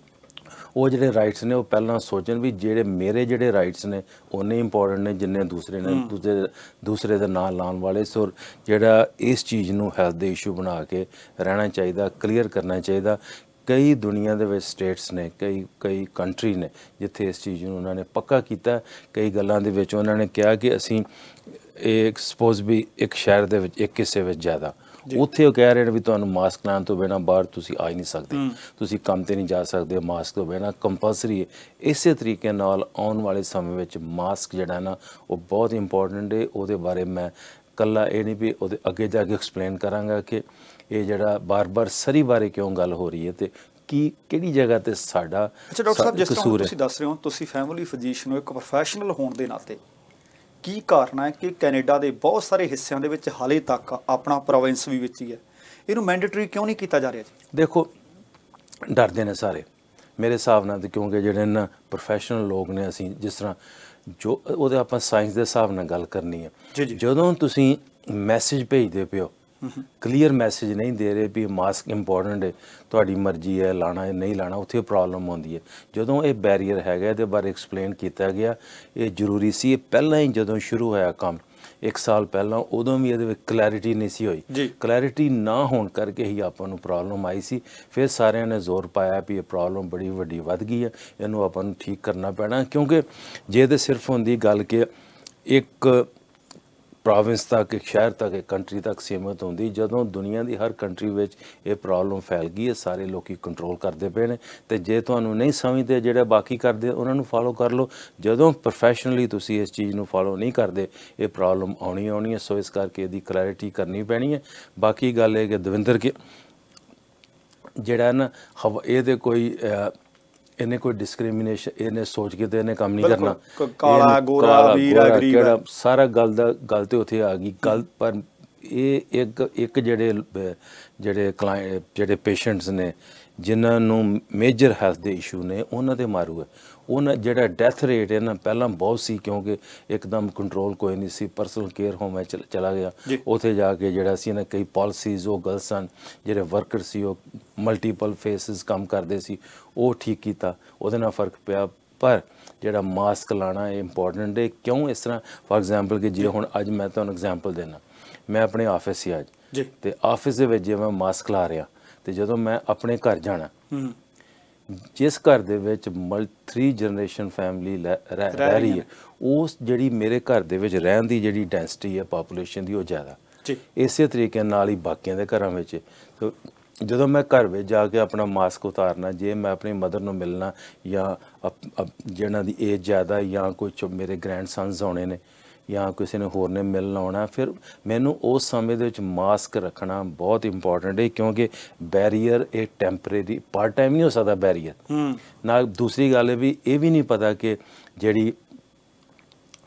ਉਹ ਜਿਹੜੇ ਰਾਈਟਸ ਨੇ ਉਹ ਪਹਿਲਾਂ ਸੋਚਣ ਵੀ ਜਿਹੜੇ ਮੇਰੇ ਜਿਹੜੇ ਰਾਈਟਸ ਨੇ ਉਹਨੇ ਇੰਪੋਰਟੈਂਟ ਨੇ ਜਿੰਨੇ ਦੂਸਰੇ ਨੇ ਦੂਜੇ ਦੂਸਰੇ ਦੇ ਨਾਲ ਲਾਣ ਵਾਲੇ ਸੋ ਜਿਹੜਾ ਇਸ ਚੀਜ਼ ਨੂੰ ਹੈਲਥ ਦੇ ਇਸ਼ੂ ਬਣਾ ਕੇ ਰਹਿਣਾ ਚਾਹੀਦਾ ਕਲੀਅਰ ਕਰਨਾ ਚਾਹੀਦਾ ਕਈ ਦੁਨੀਆ ਦੇ ਵਿੱਚ ਸਟੇਟਸ ਨੇ ਕਈ ਕਈ ਕੰਟਰੀ ਨੇ ਜਿੱਥੇ ਇਸ ਚੀਜ਼ ਨੂੰ ਉਹਨਾਂ ਨੇ ਪੱਕਾ ਕੀਤਾ ਕਈ ਗੱਲਾਂ ਦੇ ਵਿੱਚ ਉਹਨਾਂ ਨੇ ਕਿਹਾ ਕਿ ਅਸੀਂ ਇੱਕ ਸਪੋਜ਼ ਵੀ ਇੱਕ ਸ਼ਹਿਰ ਦੇ ਵਿੱਚ ਇੱਕ ਹਿੱਸੇ ਵਿੱਚ ਜ਼ਿਆਦਾ ਉੱਥੇ ਉਹ ਕਹਿ ਰਹੇ ਨੇ ਵੀ ਤੁਹਾਨੂੰ ਮਾਸਕ ਲਾਣ ਤੋਂ ਬਿਨਾ ਬਾਹਰ ਤੁਸੀਂ ਆ ਹੀ ਨਹੀਂ ਸਕਦੇ ਤੁਸੀਂ ਕੰਮ ਤੇ ਨਹੀਂ ਜਾ ਸਕਦੇ ਮਾਸਕ ਤੋਂ ਬਿਨਾ ਕੰਪਲਸਰੀ ਹੈ ਇਸੇ ਤਰੀਕੇ ਨਾਲ ਆਉਣ ਵਾਲੇ ਸਮੇਂ ਵਿੱਚ ਮਾਸਕ ਜਿਹੜਾ ਨਾ ਉਹ ਬਹੁਤ ਇੰਪੋਰਟੈਂਟ ਹੈ ਉਹਦੇ ਬਾਰੇ ਮੈਂ ਕੱਲਾ ਇਹ ਨਹੀਂ ਵੀ ਉਹਦੇ ਅੱਗੇ ਜਾ ਕੇ ਐਕਸਪਲੇਨ ਕਰਾਂਗਾ ਕਿ ਇਹ ਜਿਹੜਾ ਬਾਰ-ਬਾਰ ਸਰੀ ਬਾਰੇ ਕਿਉਂ ਗੱਲ ਹੋ ਰਹੀ ਹੈ ਤੇ ਕੀ ਕਿਹੜੀ ਜਗ੍ਹਾ ਤੇ ਸਾਡਾ ਅੱਛਾ ਡਾਕਟਰ ਸਾਹਿਬ ਜਿਸ ਤਰ੍ਹਾਂ ਤੁਸੀਂ ਦੱਸ ਰਹੇ ਹੋ ਤੁਸੀਂ ਫੈਮਿਲੀ ਫਿਜ਼ੀਸ਼ੀਅਨ ਹੋ ਇੱਕ ਪ੍ਰੋਫੈਸ਼ਨਲ ਹੋਣ ਦੇ ਨਾਤੇ ਕੀ ਕਾਰਨ ਹੈ ਕਿ ਕੈਨੇਡਾ ਦੇ ਬਹੁਤ ਸਾਰੇ ਹਿੱਸਿਆਂ ਦੇ ਵਿੱਚ ਹਾਲੇ ਤੱਕ ਆਪਣਾ ਪ੍ਰੋਵਿੰਸ ਵੀ ਵਿੱਚ ਹੀ ਹੈ ਇਹਨੂੰ ਮੈਂਡੇਟਰੀ ਕਿਉਂ ਨਹੀਂ ਕੀਤਾ ਜਾ ਰਿਹਾ ਜੀ ਦੇਖੋ ਡਰਦੇ ਨੇ ਸਾਰੇ ਮੇਰੇ ਹਿਸਾਬ ਨਾਲ ਕਿਉਂਕਿ ਜਿਹੜੇ ਨਾ ਪ੍ਰੋਫੈਸ਼ਨਲ ਲੋਕ ਨੇ ਅਸੀਂ ਜਿਸ ਤਰ੍ਹਾਂ ਜੋ ਉਹਦੇ ਆਪਾਂ ਸਾਇੰਸ ਦੇ ਹਿਸਾਬ ਨਾਲ ਗੱਲ ਕਰਨੀ ਹੈ ਜਦੋਂ ਤੁਸੀਂ ਮੈਸੇਜ ਭੇਜਦੇ ਪਿਓ ਕਲੀਅਰ ਮੈਸੇਜ ਨਹੀਂ ਦੇ ਰਹੇ ਵੀ ਮਾਸਕ ਇੰਪੋਰਟੈਂਟ ਹੈ ਤੁਹਾਡੀ ਮਰਜ਼ੀ ਹੈ ਲਾਣਾ ਹੈ ਨਹੀਂ ਲਾਣਾ ਉੱਥੇ ਪ੍ਰੋਬਲਮ ਆਉਂਦੀ ਹੈ ਜਦੋਂ ਇਹ ਬੈਰੀਅਰ ਹੈਗਾ ਇਹਦੇ ਬਾਰੇ ਐਕਸਪਲੇਨ ਕੀਤਾ ਗਿਆ ਇਹ ਜ਼ਰੂਰੀ ਸੀ ਇਹ ਪਹਿਲਾਂ ਹੀ ਜਦੋਂ ਸ਼ੁਰੂ ਹੋਇਆ ਕੰਮ ਇੱਕ ਸਾਲ ਪਹਿਲਾਂ ਉਦੋਂ ਵੀ ਇਹਦੇ ਵਿੱਚ ਕਲੈਰਿਟੀ ਨਹੀਂ ਸੀ ਹੋਈ ਕਲੈਰਿਟੀ ਨਾ ਹੋਣ ਕਰਕੇ ਹੀ ਆਪਾਂ ਨੂੰ ਪ੍ਰੋਬਲਮ ਆਈ ਸੀ ਫਿਰ ਸਾਰਿਆਂ ਨੇ ਜ਼ੋਰ ਪਾਇਆ ਵੀ ਇਹ ਪ੍ਰੋਬਲਮ ਬੜੀ ਵੱਡੀ ਵੱਧ ਗਈ ਹੈ ਇਹਨੂੰ ਆਪਾਂ ਨੂੰ ਠੀਕ ਕਰਨਾ ਪੈਣਾ ਕਿਉਂਕਿ ਜੇ ਤੇ ਸਿਰਫ ਹੁੰਦੀ ਗੱਲ ਕਿ ਇੱਕ ਪ੍ਰੋਵਿੰਸ ਤੱਕ ਇੱਕ ਸ਼ਹਿਰ ਤੱਕ ਇੱਕ ਕੰਟਰੀ ਤੱਕ ਸੀਮਤ ਹੁੰਦੀ ਜਦੋਂ ਦੁਨੀਆ ਦੀ ਹਰ ਕੰਟਰੀ ਵਿੱਚ ਇਹ ਪ੍ਰੋਬਲਮ ਫੈਲ ਗਈ ਹੈ ਸਾਰੇ ਲੋਕੀ ਕੰਟਰੋਲ ਕਰਦੇ ਪਏ ਨੇ ਤੇ ਜੇ ਤੁਹਾਨੂੰ ਨਹੀਂ ਸਮਝਦੇ ਜਿਹੜੇ ਬਾਕੀ ਕਰਦੇ ਉਹਨਾਂ ਨੂੰ ਫਾਲੋ ਕਰ ਲਓ ਜਦੋਂ ਪ੍ਰੋਫੈਸ਼ਨਲੀ ਤੁਸੀਂ ਇਸ ਚੀਜ਼ ਨੂੰ ਫਾਲੋ ਨਹੀਂ ਕਰਦੇ ਇਹ ਪ੍ਰੋਬਲਮ ਆਉਣੀ ਆਉਣੀ ਹੈ ਸੋ ਇਸ ਕਰਕੇ ਇਹਦੀ ਕਲੈਰਿਟੀ ਕਰਨੀ ਪੈਣੀ ਹੈ ਬਾਕੀ ਗੱਲ ਇਹ ਕਿ ਦਵਿੰਦਰ ਕੇ ਜਿਹੜਾ ਨਾ ਇਹਦੇ ਕੋਈ ਇਹਨੇ ਕੋਈ ਡਿਸਕ੍ਰਿਮੀਨੇਸ਼ਨ ਇਹਨੇ ਸੋਚ ਕੇ ਤੇ ਇਹਨੇ ਕੰਮ ਨਹੀਂ ਕਰਨਾ ਕਾਲਾ ਗੋਰਾ ਵੀਰ ਗਰੀਬ ਸਾਰਾ ਗੱਲ ਦਾ ਗੱਲ ਤੇ ਉੱਥੇ ਆ ਗਈ ਗੱਲ ਪਰ ਇਹ ਇੱਕ ਇੱਕ ਜਿਹੜੇ ਜਿਹੜੇ ਕਲਾਇੰਟ ਜਿਹੜੇ ਪੇਸ਼ੈਂਟਸ ਨੇ ਜਿਨ੍ਹਾਂ ਨੂੰ ਮੇਜਰ ਹੈਲਥ ਦੇ ਇਸ਼ੂ ਨੇ ਉਹਨਾਂ ਦੇ ਮਾਰੂ ਹੈ ਉਹਨਾਂ ਜਿਹੜਾ ਡੈਥ ਰੇਟ ਹੈ ਨਾ ਪਹਿਲਾਂ ਬਹੁਤ ਸੀ ਕਿਉਂਕਿ ਇੱਕਦਮ ਕੰਟਰੋਲ ਕੋਈ ਨਹੀਂ ਸੀ ਪਰਸਨਲ ਕੇਅਰ ਹੋਮ ਵਿੱਚ ਚਲਾ ਗਿਆ ਉੱਥੇ ਜਾ ਕੇ ਜਿਹੜਾ ਸੀ ਨਾ ਕਈ ਪਾਲਿਸੀਜ਼ ਉਹ ਗਲਤ ਸਨ ਜਿਹੜੇ ਵਰਕਰ ਸੀ ਉਹ ਮਲਟੀਪਲ ਫੇਸਿਸ ਕੰਮ ਕਰਦੇ ਸੀ ਉਹ ਠੀਕ ਕੀਤਾ ਉਹਦੇ ਨਾਲ ਫਰਕ ਪਿਆ ਪਰ ਜਿਹੜਾ ਮਾਸਕ ਲਾਣਾ ਇਹ ਇੰਪੋਰਟੈਂਟ ਹੈ ਕਿਉਂ ਇਸ ਤਰ੍ਹਾਂ ਫਾਰ ਐਗਜ਼ਾਮਪਲ ਕਿ ਜੇ ਹੁਣ ਅੱਜ ਮੈਂ ਤੁਹਾਨੂੰ ਐਗਜ਼ਾਮਪਲ ਦੇਣਾ ਮੈਂ ਆਪਣੇ ਆਫਿਸ 'ਚ ਅੱਜ ਤੇ ਆਫਿਸ ਦੇ ਵਿੱਚ ਜੇ ਮੈਂ ਮਾਸਕ ਲਾ ਰਿਹਾ ਤੇ ਜਦੋਂ ਮੈਂ ਆਪਣੇ ਘਰ ਜਾਣਾ ਜਿਸ ਘਰ ਦੇ ਵਿੱਚ ਮਲ 3 ਜਨਰੇਸ਼ਨ ਫੈਮਿਲੀ ਰਹਿ ਰਹੀ ਹੈ ਉਸ ਜਿਹੜੀ ਮੇਰੇ ਘਰ ਦੇ ਵਿੱਚ ਰਹਿਣ ਦੀ ਜਿਹੜੀ ਡੈਂਸਿਟੀ ਹੈ ਪੋਪੂਲੇਸ਼ਨ ਦੀ ਉਹ ਜ਼ਿਆਦਾ ਇਸੇ ਤਰੀਕੇ ਨਾਲ ਹੀ ਬਾਕੀਆਂ ਦੇ ਘਰਾਂ ਵਿੱਚ ਸੋ ਜਦੋਂ ਮੈਂ ਘਰ ਵਿੱਚ ਜਾ ਕੇ ਆਪਣਾ ਮਾਸਕ ਉਤਾਰਨਾ ਜੇ ਮੈਂ ਆਪਣੀ ਮਦਰ ਨੂੰ ਮਿਲਣਾ ਜਾਂ ਜਿਹਨਾਂ ਦੀ ਏਜ ਜ਼ਿਆਦਾ ਜਾਂ ਕੋਈ ਮੇਰੇ ਗ੍ਰੈਂਡਸਨਸ ਆਉਣੇ ਨੇ ਜਾਂ ਕਿਸੇ ਨੇ ਹੋਰ ਨੇ ਮਿਲਣ ਆਉਣਾ ਫਿਰ ਮੈਨੂੰ ਉਸ ਸਮੇਂ ਦੇ ਵਿੱਚ ਮਾਸਕ ਰੱਖਣਾ ਬਹੁਤ ਇੰਪੋਰਟੈਂਟ ਹੈ ਕਿਉਂਕਿ ਬੈਰੀਅਰ ਇਹ ਟੈਂਪਰੇਰੀ ਪਾਰਟ ਟਾਈਮ ਨਹੀਂ ਹੋ ਸਕਦਾ ਬੈਰੀਅਰ ਨਾ ਦੂਸਰੀ ਗੱਲ ਇਹ ਵੀ ਇਹ ਵੀ ਨਹੀਂ ਪਤਾ ਕਿ ਜਿਹੜੀ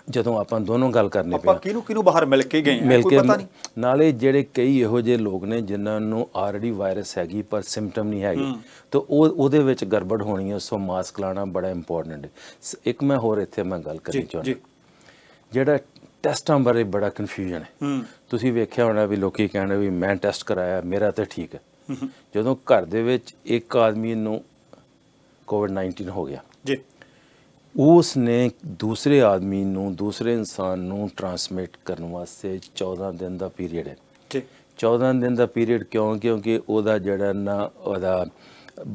ਜਦੋਂ ਆਪਾਂ ਦੋਨੋਂ ਗੱਲ ਕਰਨੀ ਪਈ ਆਪਾਂ ਕਿਹਨੂੰ ਕਿਹਨੂੰ ਬਾਹਰ ਮਿਲ ਕੇ ਗਏ ਹਾਂ ਕੋਈ ਪਤਾ ਨਹੀਂ ਨਾਲੇ ਜਿਹੜੇ ਕਈ ਇਹੋ ਜਿਹੇ ਲੋਕ ਨੇ ਜਿਨ੍ਹਾਂ ਨੂੰ ਆਲਰੇਡੀ ਵਾਇਰਸ ਹੈਗੀ ਪਰ ਸਿੰਪਟਮ ਨਹੀਂ ਹੈਗੇ ਤਾਂ ਉਹ ਉਹਦੇ ਵਿੱਚ ਗੜਬੜ ਹੋਣੀ ਹੈ ਸੋ ਮਾਸਕ ਲਾਣਾ ਬੜਾ ਇੰਪੋਰਟੈਂਟ ਹੈ ਇੱਕ ਮੈਂ ਹੋਰ ਇੱਥੇ ਮੈਂ ਗੱਲ ਕਰਨੀ ਚਾਹੁੰਦਾ ਜਿਹੜਾ ਟੈਸਟਾਂ ਬਾਰੇ ਬੜਾ ਕਨਫਿਊਜ਼ਨ ਹੈ ਤੁਸੀਂ ਵੇਖਿਆ ਹੋਣਾ ਵੀ ਲੋਕੀ ਕਹਿੰਦੇ ਵੀ ਮੈਂ ਟੈਸਟ ਕਰਾਇਆ ਮੇਰਾ ਤਾਂ ਠੀਕ ਹੈ ਜਦੋਂ ਘਰ ਦੇ ਵਿੱਚ ਇੱਕ ਆਦਮੀ ਨੂੰ ਕੋਵਿਡ-19 ਹੋ ਗਿਆ ਜੀ ਉਸ ਨੇ ਦੂਸਰੇ ਆਦਮੀ ਨੂੰ ਦੂਸਰੇ ਇਨਸਾਨ ਨੂੰ ਟਰਾਂਸਮਿਟ ਕਰਨ ਵਾਸਤੇ 14 ਦਿਨ ਦਾ ਪੀਰੀਅਡ ਹੈ ਜੀ 14 ਦਿਨ ਦਾ ਪੀਰੀਅਡ ਕਿਉਂ ਕਿਉਂਕਿ ਉਹਦਾ ਜਿਹੜਾ ਨਾ ਉਹਦਾ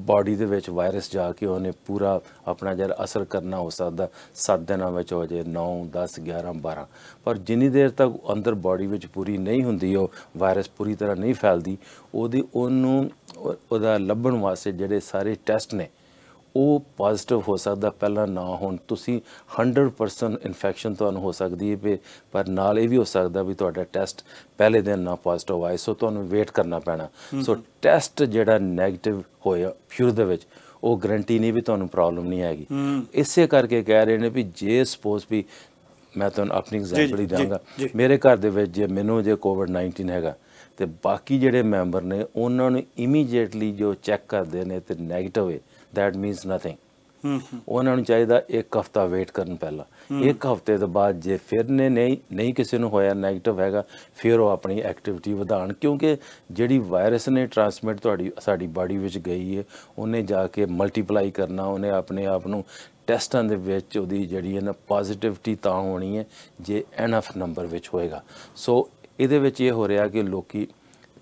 ਬਾਡੀ ਦੇ ਵਿੱਚ ਵਾਇਰਸ ਜਾ ਕੇ ਉਹਨੇ ਪੂਰਾ ਆਪਣਾ ਜਰ ਅਸਰ ਕਰਨਾ ਹੋ ਸਕਦਾ 7 ਦਿਨਾਂ ਵਿੱਚ ਹੋ ਜੇ 9 10 11 12 ਪਰ ਜਿੰਨੀ ਦੇਰ ਤੱਕ ਅੰਦਰ ਬਾਡੀ ਵਿੱਚ ਪੂਰੀ ਨਹੀਂ ਹੁੰਦੀ ਉਹ ਵਾਇਰਸ ਪੂਰੀ ਤਰ੍ਹਾਂ ਨਹੀਂ ਫੈਲਦੀ ਉਹਦੀ ਉਹਨੂੰ ਉਹਦਾ ਲੱਭਣ ਵਾਸਤੇ ਜਿਹੜੇ ਸਾਰੇ ਟੈਸਟ ਨੇ ਉਹ ਪੋਜ਼ਿਟਿਵ ਹੋ ਸਕਦਾ ਪਹਿਲਾਂ ਨਾ ਹੋਣ ਤੁਸੀਂ 100% ਇਨਫੈਕਸ਼ਨ ਤੁਹਾਨੂੰ ਹੋ ਸਕਦੀ ਹੈ ਪਰ ਨਾਲ ਇਹ ਵੀ ਹੋ ਸਕਦਾ ਵੀ ਤੁਹਾਡਾ ਟੈਸਟ ਪਹਿਲੇ ਦਿਨ ਨਾ ਪੋਜ਼ਿਟਿਵ ਆਏ ਸੋ ਤੁਹਾਨੂੰ ਵੇਟ ਕਰਨਾ ਪੈਣਾ ਸੋ ਟੈਸਟ ਜਿਹੜਾ 네ਗੇਟਿਵ ਹੋਇਆ ਫਿਰ ਦੇ ਵਿੱਚ ਉਹ ਗਰੰਟੀ ਨਹੀਂ ਵੀ ਤੁਹਾਨੂੰ ਪ੍ਰੋਬਲਮ ਨਹੀਂ ਆਏਗੀ ਇਸੇ ਕਰਕੇ ਕਹਿ ਰਹੇ ਨੇ ਵੀ ਜੇ ਸਪੋਜ਼ ਵੀ ਮੈਂ ਤੁਹਾਨੂੰ ਆਪਣੀ ਐਗਜ਼ਾਮਪਲ ਹੀ ਦਾਂਗਾ ਮੇਰੇ ਘਰ ਦੇ ਵਿੱਚ ਜੇ ਮੈਨੂੰ ਜੇ ਕੋਵਿਡ-19 ਹੈਗਾ ਤੇ ਬਾਕੀ ਜਿਹੜੇ ਮੈਂਬਰ ਨੇ ਉਹਨਾਂ ਨੂੰ ਇਮੀਡੀਏਟਲੀ ਜੋ ਚੈੱਕ ਕਰਦੇ ਨੇ ਤੇ 네ਗੇਟਿਵ ਹੈ that means nothing ਉਹਨਾਂ ਨੂੰ ਚਾਹੀਦਾ ਇੱਕ ਹਫਤਾ ਵੇਟ ਕਰਨ ਪਹਿਲਾਂ ਇੱਕ ਹਫਤੇ ਤੋਂ ਬਾਅਦ ਜੇ ਫਿਰ ਨੇ ਨਹੀਂ ਨਹੀਂ ਕਿਸੇ ਨੂੰ ਹੋਇਆ 네ਗੇਟਿਵ ਹੈਗਾ ਫਿਰ ਉਹ ਆਪਣੀ ਐਕਟੀਵਿਟੀ ਵਧਾਣ ਕਿਉਂਕਿ ਜਿਹੜੀ ਵਾਇਰਸ ਨੇ ਟਰਾਂਸਮਿਟ ਤੁਹਾਡੀ ਸਾਡੀ ਬਾਡੀ ਵਿੱਚ ਗਈ ਹੈ ਉਹਨੇ ਜਾ ਕੇ ਮਲਟੀਪਲਾਈ ਕਰਨਾ ਉਹਨੇ ਆਪਣੇ ਆਪ ਨੂੰ ਟੈਸਟਾਂ ਦੇ ਵਿੱਚ ਉਹਦੀ ਜਿਹੜੀ ਹੈ ਨਾ ਪੋਜ਼ਿਟਿਵਿਟੀ ਤਾਂ ਹੋਣੀ ਹੈ ਜੇ ਐਨਫ ਨੰਬਰ ਵਿੱਚ ਹੋਏਗਾ ਸੋ ਇਹਦੇ ਵਿੱਚ ਇਹ ਹੋ ਰਿਹਾ ਕਿ ਲੋਕੀ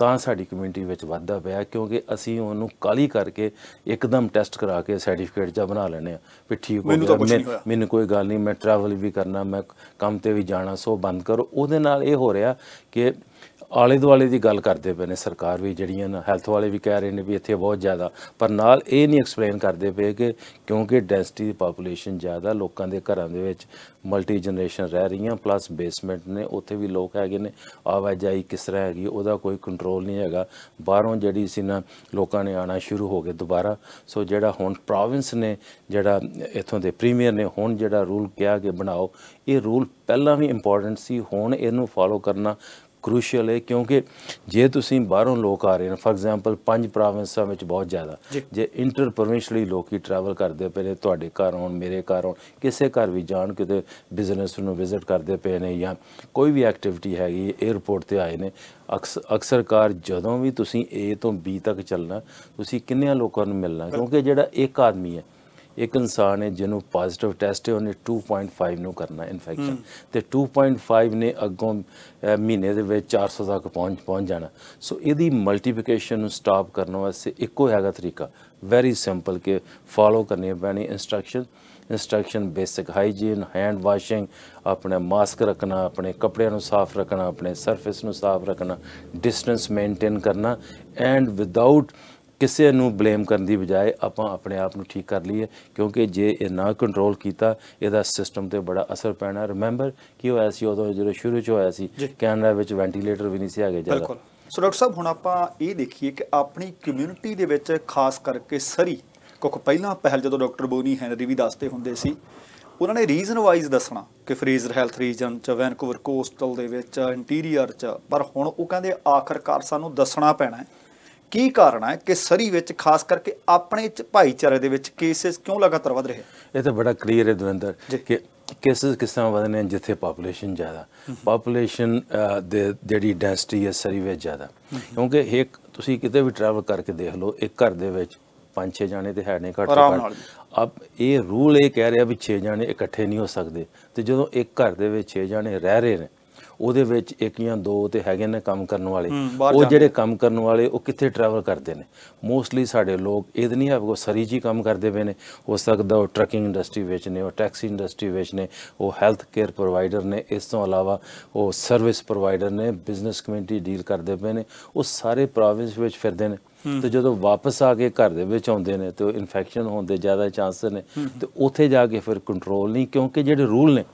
ਤਾਂ ਸਾਡੀ ਕਮਿਊਨਿਟੀ ਵਿੱਚ ਵਾਧਾ ਪਿਆ ਕਿਉਂਕਿ ਅਸੀਂ ਉਹਨੂੰ ਕਾਲੀ ਕਰਕੇ ਇੱਕਦਮ ਟੈਸਟ ਕਰਾ ਕੇ ਸਰਟੀਫਿਕੇਟ ਜਾਂ ਬਣਾ ਲੈਣੇ ਆ ਵੀ ਠੀਕ ਹੋ ਗਿਆ ਮੈਨੂੰ ਕੋਈ ਗੱਲ ਨਹੀਂ ਮੈਂ ਟਰੈਵਲ ਵੀ ਕਰਨਾ ਮੈਂ ਕੰਮ ਤੇ ਵੀ ਜਾਣਾ ਸੋ ਬੰਦ ਕਰੋ ਉਹਦੇ ਨਾਲ ਇਹ ਹੋ ਰਿਹਾ ਕਿ ਆਲੇ ਦੁਆਲੇ ਦੀ ਗੱਲ ਕਰਦੇ ਪਏ ਨੇ ਸਰਕਾਰ ਵੀ ਜਿਹੜੀਆਂ ਨਾ ਹੈਲਥ ਵਾਲੇ ਵੀ ਕਹਿ ਰਹੇ ਨੇ ਵੀ ਇੱਥੇ ਬਹੁਤ ਜ਼ਿਆਦਾ ਪਰ ਨਾਲ ਇਹ ਨਹੀਂ ਐਕਸਪਲੇਨ ਕਰਦੇ ਪਏ ਕਿ ਕਿਉਂਕਿ ਡੈਂਸਿਟੀ ਦੀ ਪੋਪੂਲੇਸ਼ਨ ਜ਼ਿਆਦਾ ਲੋਕਾਂ ਦੇ ਘਰਾਂ ਦੇ ਵਿੱਚ ਮਲਟੀ ਜਨਰੇਸ਼ਨ ਰਹਿ ਰਹੀਆਂ ਪਲੱਸ ਬੇਸਮੈਂਟ ਨੇ ਉੱਥੇ ਵੀ ਲੋਕ ਹੈਗੇ ਨੇ ਆਵਾਜਾਈ ਕਿਸ ਤਰ੍ਹਾਂ ਹੈਗੀ ਉਹਦਾ ਕੋਈ ਕੰਟਰੋਲ ਨਹੀਂ ਹੈਗਾ ਬਾਹਰੋਂ ਜਿਹੜੀ ਸੀ ਨਾ ਲੋਕਾਂ ਨੇ ਆਣਾ ਸ਼ੁਰੂ ਹੋ ਗਏ ਦੁਬਾਰਾ ਸੋ ਜਿਹੜਾ ਹੁਣ ਪ੍ਰੋਵਿੰਸ ਨੇ ਜਿਹੜਾ ਇਥੋਂ ਦੇ ਪ੍ਰੀਮੀਅਰ ਨੇ ਹੁਣ ਜਿਹੜਾ ਰੂਲ ਕਿਹਾ ਕਿ ਬਣਾਓ ਇਹ ਰੂਲ ਪਹਿਲਾਂ ਵੀ ਇੰਪੋਰਟੈਂਟ ਸੀ ਹੁਣ ਇਹਨੂੰ ਫਾਲੋ ਕਰਨਾ ਕ੍ਰੂਸ਼ੀਅਲ ਹੈ ਕਿਉਂਕਿ ਜੇ ਤੁਸੀਂ ਬਾਹਰੋਂ ਲੋਕ ਆ ਰਹੇ ਨੇ ਫਾਰ ਐਗਜ਼ਾਮਪਲ ਪੰਜ ਪ੍ਰੋਵਿੰਸਾਂ ਵਿੱਚ ਬਹੁਤ ਜ਼ਿਆਦਾ ਜੇ ਇੰਟਰ ਪ੍ਰੋਵਿੰਸ਼ਲੀ ਲੋਕੀ ਟਰੈਵਲ ਕਰਦੇ ਪਏ ਨੇ ਤੁਹਾਡੇ ਘਰ ਆਉਣ ਮੇਰੇ ਘਰ ਆਉਣ ਕਿਸੇ ਘਰ ਵੀ ਜਾਣ ਕਿਤੇ ਬਿਜ਼ਨਸ ਨੂੰ ਵਿਜ਼ਿਟ ਕਰਦੇ ਪਏ ਨੇ ਜਾਂ ਕੋਈ ਵੀ ਐਕਟੀਵਿਟੀ ਹੈਗੀ 에어ਪੋਰਟ ਤੇ ਆਏ ਨੇ ਅਕਸਰ ਕਾਰ ਜਦੋਂ ਵੀ ਤੁਸੀਂ A ਤੋਂ B ਤੱਕ ਚੱਲਣਾ ਤੁਸੀਂ ਕਿੰਨਿਆਂ ਲੋਕਾਂ ਨੂੰ ਮਿਲਣਾ ਕਿਉਂਕਿ ਜਿਹੜਾ ਇੱਕ ਆਦਮੀ ਹੈ ਇੱਕ ਇਨਸਾਨ ਹੈ ਜਿਹਨੂੰ ਪੋਜ਼ਿਟਿਵ ਟੈਸਟ ਹੈ ਉਹਨੇ 2.5 ਨੂੰ ਕਰਨਾ ਇਨਫੈਕਸ਼ਨ ਤੇ 2.5 ਨੇ ਅੱਗੋਂ ਮਹੀਨੇ ਦੇ ਵਿੱਚ 400 ਤੱਕ ਪਹੁੰਚ ਪਹੁੰਚ ਜਾਣਾ ਸੋ ਇਹਦੀ ਮਲਟੀਪਲੀਕੇਸ਼ਨ ਨੂੰ ਸਟਾਪ ਕਰਨ ਵਾਸਤੇ ਇੱਕੋ ਹੈਗਾ ਤਰੀਕਾ ਵੈਰੀ ਸਿੰਪਲ ਕਿ ਫਾਲੋ ਕਰਨੀ ਪੈਣੀ instruction instruction basic hygiene hand washing ਆਪਣੇ ਮਾਸਕ ਰੱਖਣਾ ਆਪਣੇ ਕੱਪੜਿਆਂ ਨੂੰ ਸਾਫ਼ ਰੱਖਣਾ ਆਪਣੇ ਸਰਫੇਸ ਨੂੰ ਸਾਫ਼ ਰੱਖਣਾ ਡਿਸਟੈਂਸ ਮੇਨਟੇਨ ਕਰਨਾ ਐਂਡ ਵਿਦਆਊਟ ਕਿਸੇ ਨੂੰ ਬਲੇਮ ਕਰਨ ਦੀ ਬਜਾਏ ਆਪਾਂ ਆਪਣੇ ਆਪ ਨੂੰ ਠੀਕ ਕਰ ਲਈਏ ਕਿਉਂਕਿ ਜੇ ਇਹ ਨਾ ਕੰਟਰੋਲ ਕੀਤਾ ਇਹਦਾ ਸਿਸਟਮ ਤੇ ਬੜਾ ਅਸਰ ਪੈਣਾ ਰਿਮੈਂਬਰ ਕਿ ਉਹ ਐਸੀ ਉਦੋਂ ਜਦੋਂ ਸ਼ੁਰੂ ਚ ਹੋਇਆ ਸੀ ਕੈਨੇਡਾ ਵਿੱਚ ਵੈਂਟੀਲੇਟਰ ਵੀ ਨਹੀਂ ਸੀ ਆਗੇ ਜਦੋਂ ਬਿਲਕੁਲ ਸੋ ਡਾਕਟਰ ਸਾਹਿਬ ਹੁਣ ਆਪਾਂ ਇਹ ਦੇਖੀਏ ਕਿ ਆਪਣੀ ਕਮਿਊਨਿਟੀ ਦੇ ਵਿੱਚ ਖਾਸ ਕਰਕੇ ਸਰੀ ਕੁਕ ਪਹਿਲਾਂ ਪਹਿਲ ਜਦੋਂ ਡਾਕਟਰ ਬੋਨੀ ਹੈਨਰੀ ਵੀ ਦੱਸਦੇ ਹੁੰਦੇ ਸੀ ਉਹਨਾਂ ਨੇ ਰੀਜ਼ਨ ਵਾਈਜ਼ ਦੱਸਣਾ ਕਿ ਫਰੀਜ਼ਰ ਹੈਲਥ ਰੀਜਨ ਚ ਵੈਨਕੂਵਰ ਕੋਸਟਲ ਦੇ ਵਿੱਚ ਇੰਟੀਰੀਅਰ ਚ ਪਰ ਹੁਣ ਉਹ ਕਹਿੰਦੇ ਆਖਰਕਾਰ ਸਾਨੂੰ ਦੱਸਣਾ ਪੈਣਾ ਹੈ ਕੀ ਕਾਰਨ ਹੈ ਕਿ ਸਰੀ ਵਿੱਚ ਖਾਸ ਕਰਕੇ ਆਪਣੇ ਚ ਭਾਈਚਾਰੇ ਦੇ ਵਿੱਚ ਕੇਸਿਸ ਕਿਉਂ ਲਗਾਤਾਰ ਵਧ ਰਹੇ ਇਹ ਤਾਂ ਬੜਾ ਕਲੀਅਰ ਹੈ ਦਵਿੰਦਰ ਕਿ ਕੇਸਿਸ ਕਿਸ ਤਰ੍ਹਾਂ ਵਧ ਰਹੇ ਨੇ ਜਿੱਥੇ ਪੋਪੂਲੇਸ਼ਨ ਜ਼ਿਆਦਾ ਪੋਪੂਲੇਸ਼ਨ ਦੇ ਜਿਹੜੀ ਡੈਂਸਿਟੀ ਹੈ ਸਰੀ ਵਿੱਚ ਜ਼ਿਆਦਾ ਕਿਉਂਕਿ ਇੱਕ ਤੁਸੀਂ ਕਿਤੇ ਵੀ ਟਰੈਵਲ ਕਰਕੇ ਦੇਖ ਲਓ ਇੱਕ ਘਰ ਦੇ ਵਿੱਚ ਪੰਜ ਛੇ ਜਾਣੇ ਤੇ ਹੈ ਨਹੀਂ ਘੱਟ ਤੋਂ ਘੱਟ ਅਬ ਇਹ ਰੂਲ ਇਹ ਕਹਿ ਰਿਹਾ ਵੀ ਛੇ ਜਾਣੇ ਇਕੱਠੇ ਨਹੀਂ ਹੋ ਸਕਦੇ ਤੇ ਜਦੋਂ ਇੱਕ ਘਰ ਦੇ ਵਿੱਚ ਛੇ ਜਾਣੇ ਰਹਿ ਰਹੇ ਨੇ ਉਹਦੇ ਵਿੱਚ ਇੱਕ ਜਾਂ ਦੋ ਤੇ ਹੈਗੇ ਨੇ ਕੰਮ ਕਰਨ ਵਾਲੇ ਉਹ ਜਿਹੜੇ ਕੰਮ ਕਰਨ ਵਾਲੇ ਉਹ ਕਿੱਥੇ ਟਰੈਵਲ ਕਰਦੇ ਨੇ ਮੋਸਟਲੀ ਸਾਡੇ ਲੋਕ ਇਹਦ ਨਹੀਂ ਹੈ ਕੋ ਸਰੀ ਜੀ ਕੰਮ ਕਰਦੇ ਵੇ ਨੇ ਹੋ ਸਕਦਾ ਉਹ ਟਰੱਕਿੰਗ ਇੰਡਸਟਰੀ ਵਿੱਚ ਨੇ ਉਹ ਟੈਕਸੀ ਇੰਡਸਟਰੀ ਵਿੱਚ ਨੇ ਉਹ ਹੈਲਥ ਕੇਅਰ ਪ੍ਰੋਵਾਈਡਰ ਨੇ ਇਸ ਤੋਂ ਇਲਾਵਾ ਉਹ ਸਰਵਿਸ ਪ੍ਰੋਵਾਈਡਰ ਨੇ ਬਿਜ਼ਨਸ ਕਮਿਊਨਿਟੀ ਡੀਲ ਕਰਦੇ ਪਏ ਨੇ ਉਹ ਸਾਰੇ ਪ੍ਰੋਵਿੰਸ ਵਿੱਚ ਫਿਰਦੇ ਨੇ ਤੇ ਜਦੋਂ ਵਾਪਸ ਆ ਕੇ ਘਰ ਦੇ ਵਿੱਚ ਆਉਂਦੇ ਨੇ ਤੇ ਉਹ ਇਨਫੈਕਸ਼ਨ ਹੋਣ ਦੇ ਜ਼ਿਆਦਾ ਚਾਂਸਸ ਨੇ ਤੇ ਉੱਥੇ ਜਾ ਕੇ ਫਿਰ ਕੰਟਰੋਲ ਨਹੀਂ ਕਿਉਂਕਿ ਜਿਹੜੇ ਰੂਲ ਨੇ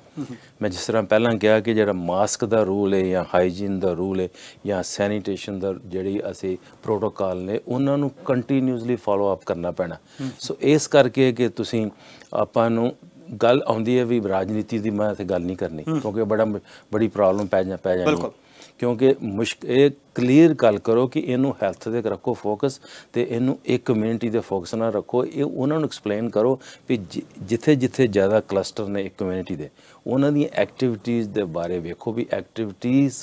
ਮੈਂ ਜਿਸ ਤਰ੍ਹਾਂ ਪਹਿਲਾਂ ਕਿਹਾ ਕਿ ਜਿਹੜਾ ਮਾਸਕ ਦਾ ਰੂਲ ਹੈ ਜਾਂ ਹਾਈਜੀਨ ਦਾ ਰੂਲ ਹੈ ਜਾਂ ਸੈਨੀਟੇਸ਼ਨ ਦਾ ਜਿਹੜੀ ਅਸੀਂ ਪ੍ਰੋਟੋਕਾਲ ਨੇ ਉਹਨਾਂ ਨੂੰ ਕੰਟੀਨਿਊਸਲੀ ਫਾਲੋ ਅਪ ਕਰਨਾ ਪੈਣਾ ਸੋ ਇਸ ਕਰਕੇ ਕਿ ਤੁਸੀਂ ਆਪਾਂ ਨੂੰ ਗੱਲ ਆਉਂਦੀ ਹੈ ਵੀ ਰਾਜਨੀਤੀ ਦੀ ਮੈਂ ਇੱਥੇ ਗੱਲ ਨਹੀਂ ਕਰਨੀ ਕਿਉਂਕਿ ਬੜਾ ਬੜੀ ਪ੍ਰੋਬਲਮ ਪੈ ਜਾ ਪੈ ਜਾਂਦੀ ਬਿਲਕੁਲ ਕਿਉਂਕਿ ਮੁਸ਼ਕ ਇਹ ਕਲੀਅਰ ਗੱਲ ਕਰੋ ਕਿ ਇਹਨੂੰ ਹੈਲਥ ਦੇ ਰੱਖੋ ਫੋਕਸ ਤੇ ਇਹਨੂੰ ਇੱਕ ਕਮਿਊਨਿਟੀ ਦੇ ਫੋਕਸ ਨਾਲ ਰੱਖੋ ਇਹ ਉਹਨਾਂ ਨੂੰ ਐਕਸਪਲੇਨ ਕਰੋ ਕਿ ਜਿੱਥੇ ਜਿੱਥੇ ਜ਼ਿਆਦਾ ਕਲਸਟਰ ਨੇ ਇੱਕ ਕਮਿਊਨਿਟੀ ਦੇ ਉਹਨਾਂ ਦੀਆਂ ਐਕਟੀਵਿਟੀਜ਼ ਦੇ ਬਾਰੇ ਵੇਖੋ ਵੀ ਐਕਟੀਵਿਟੀਜ਼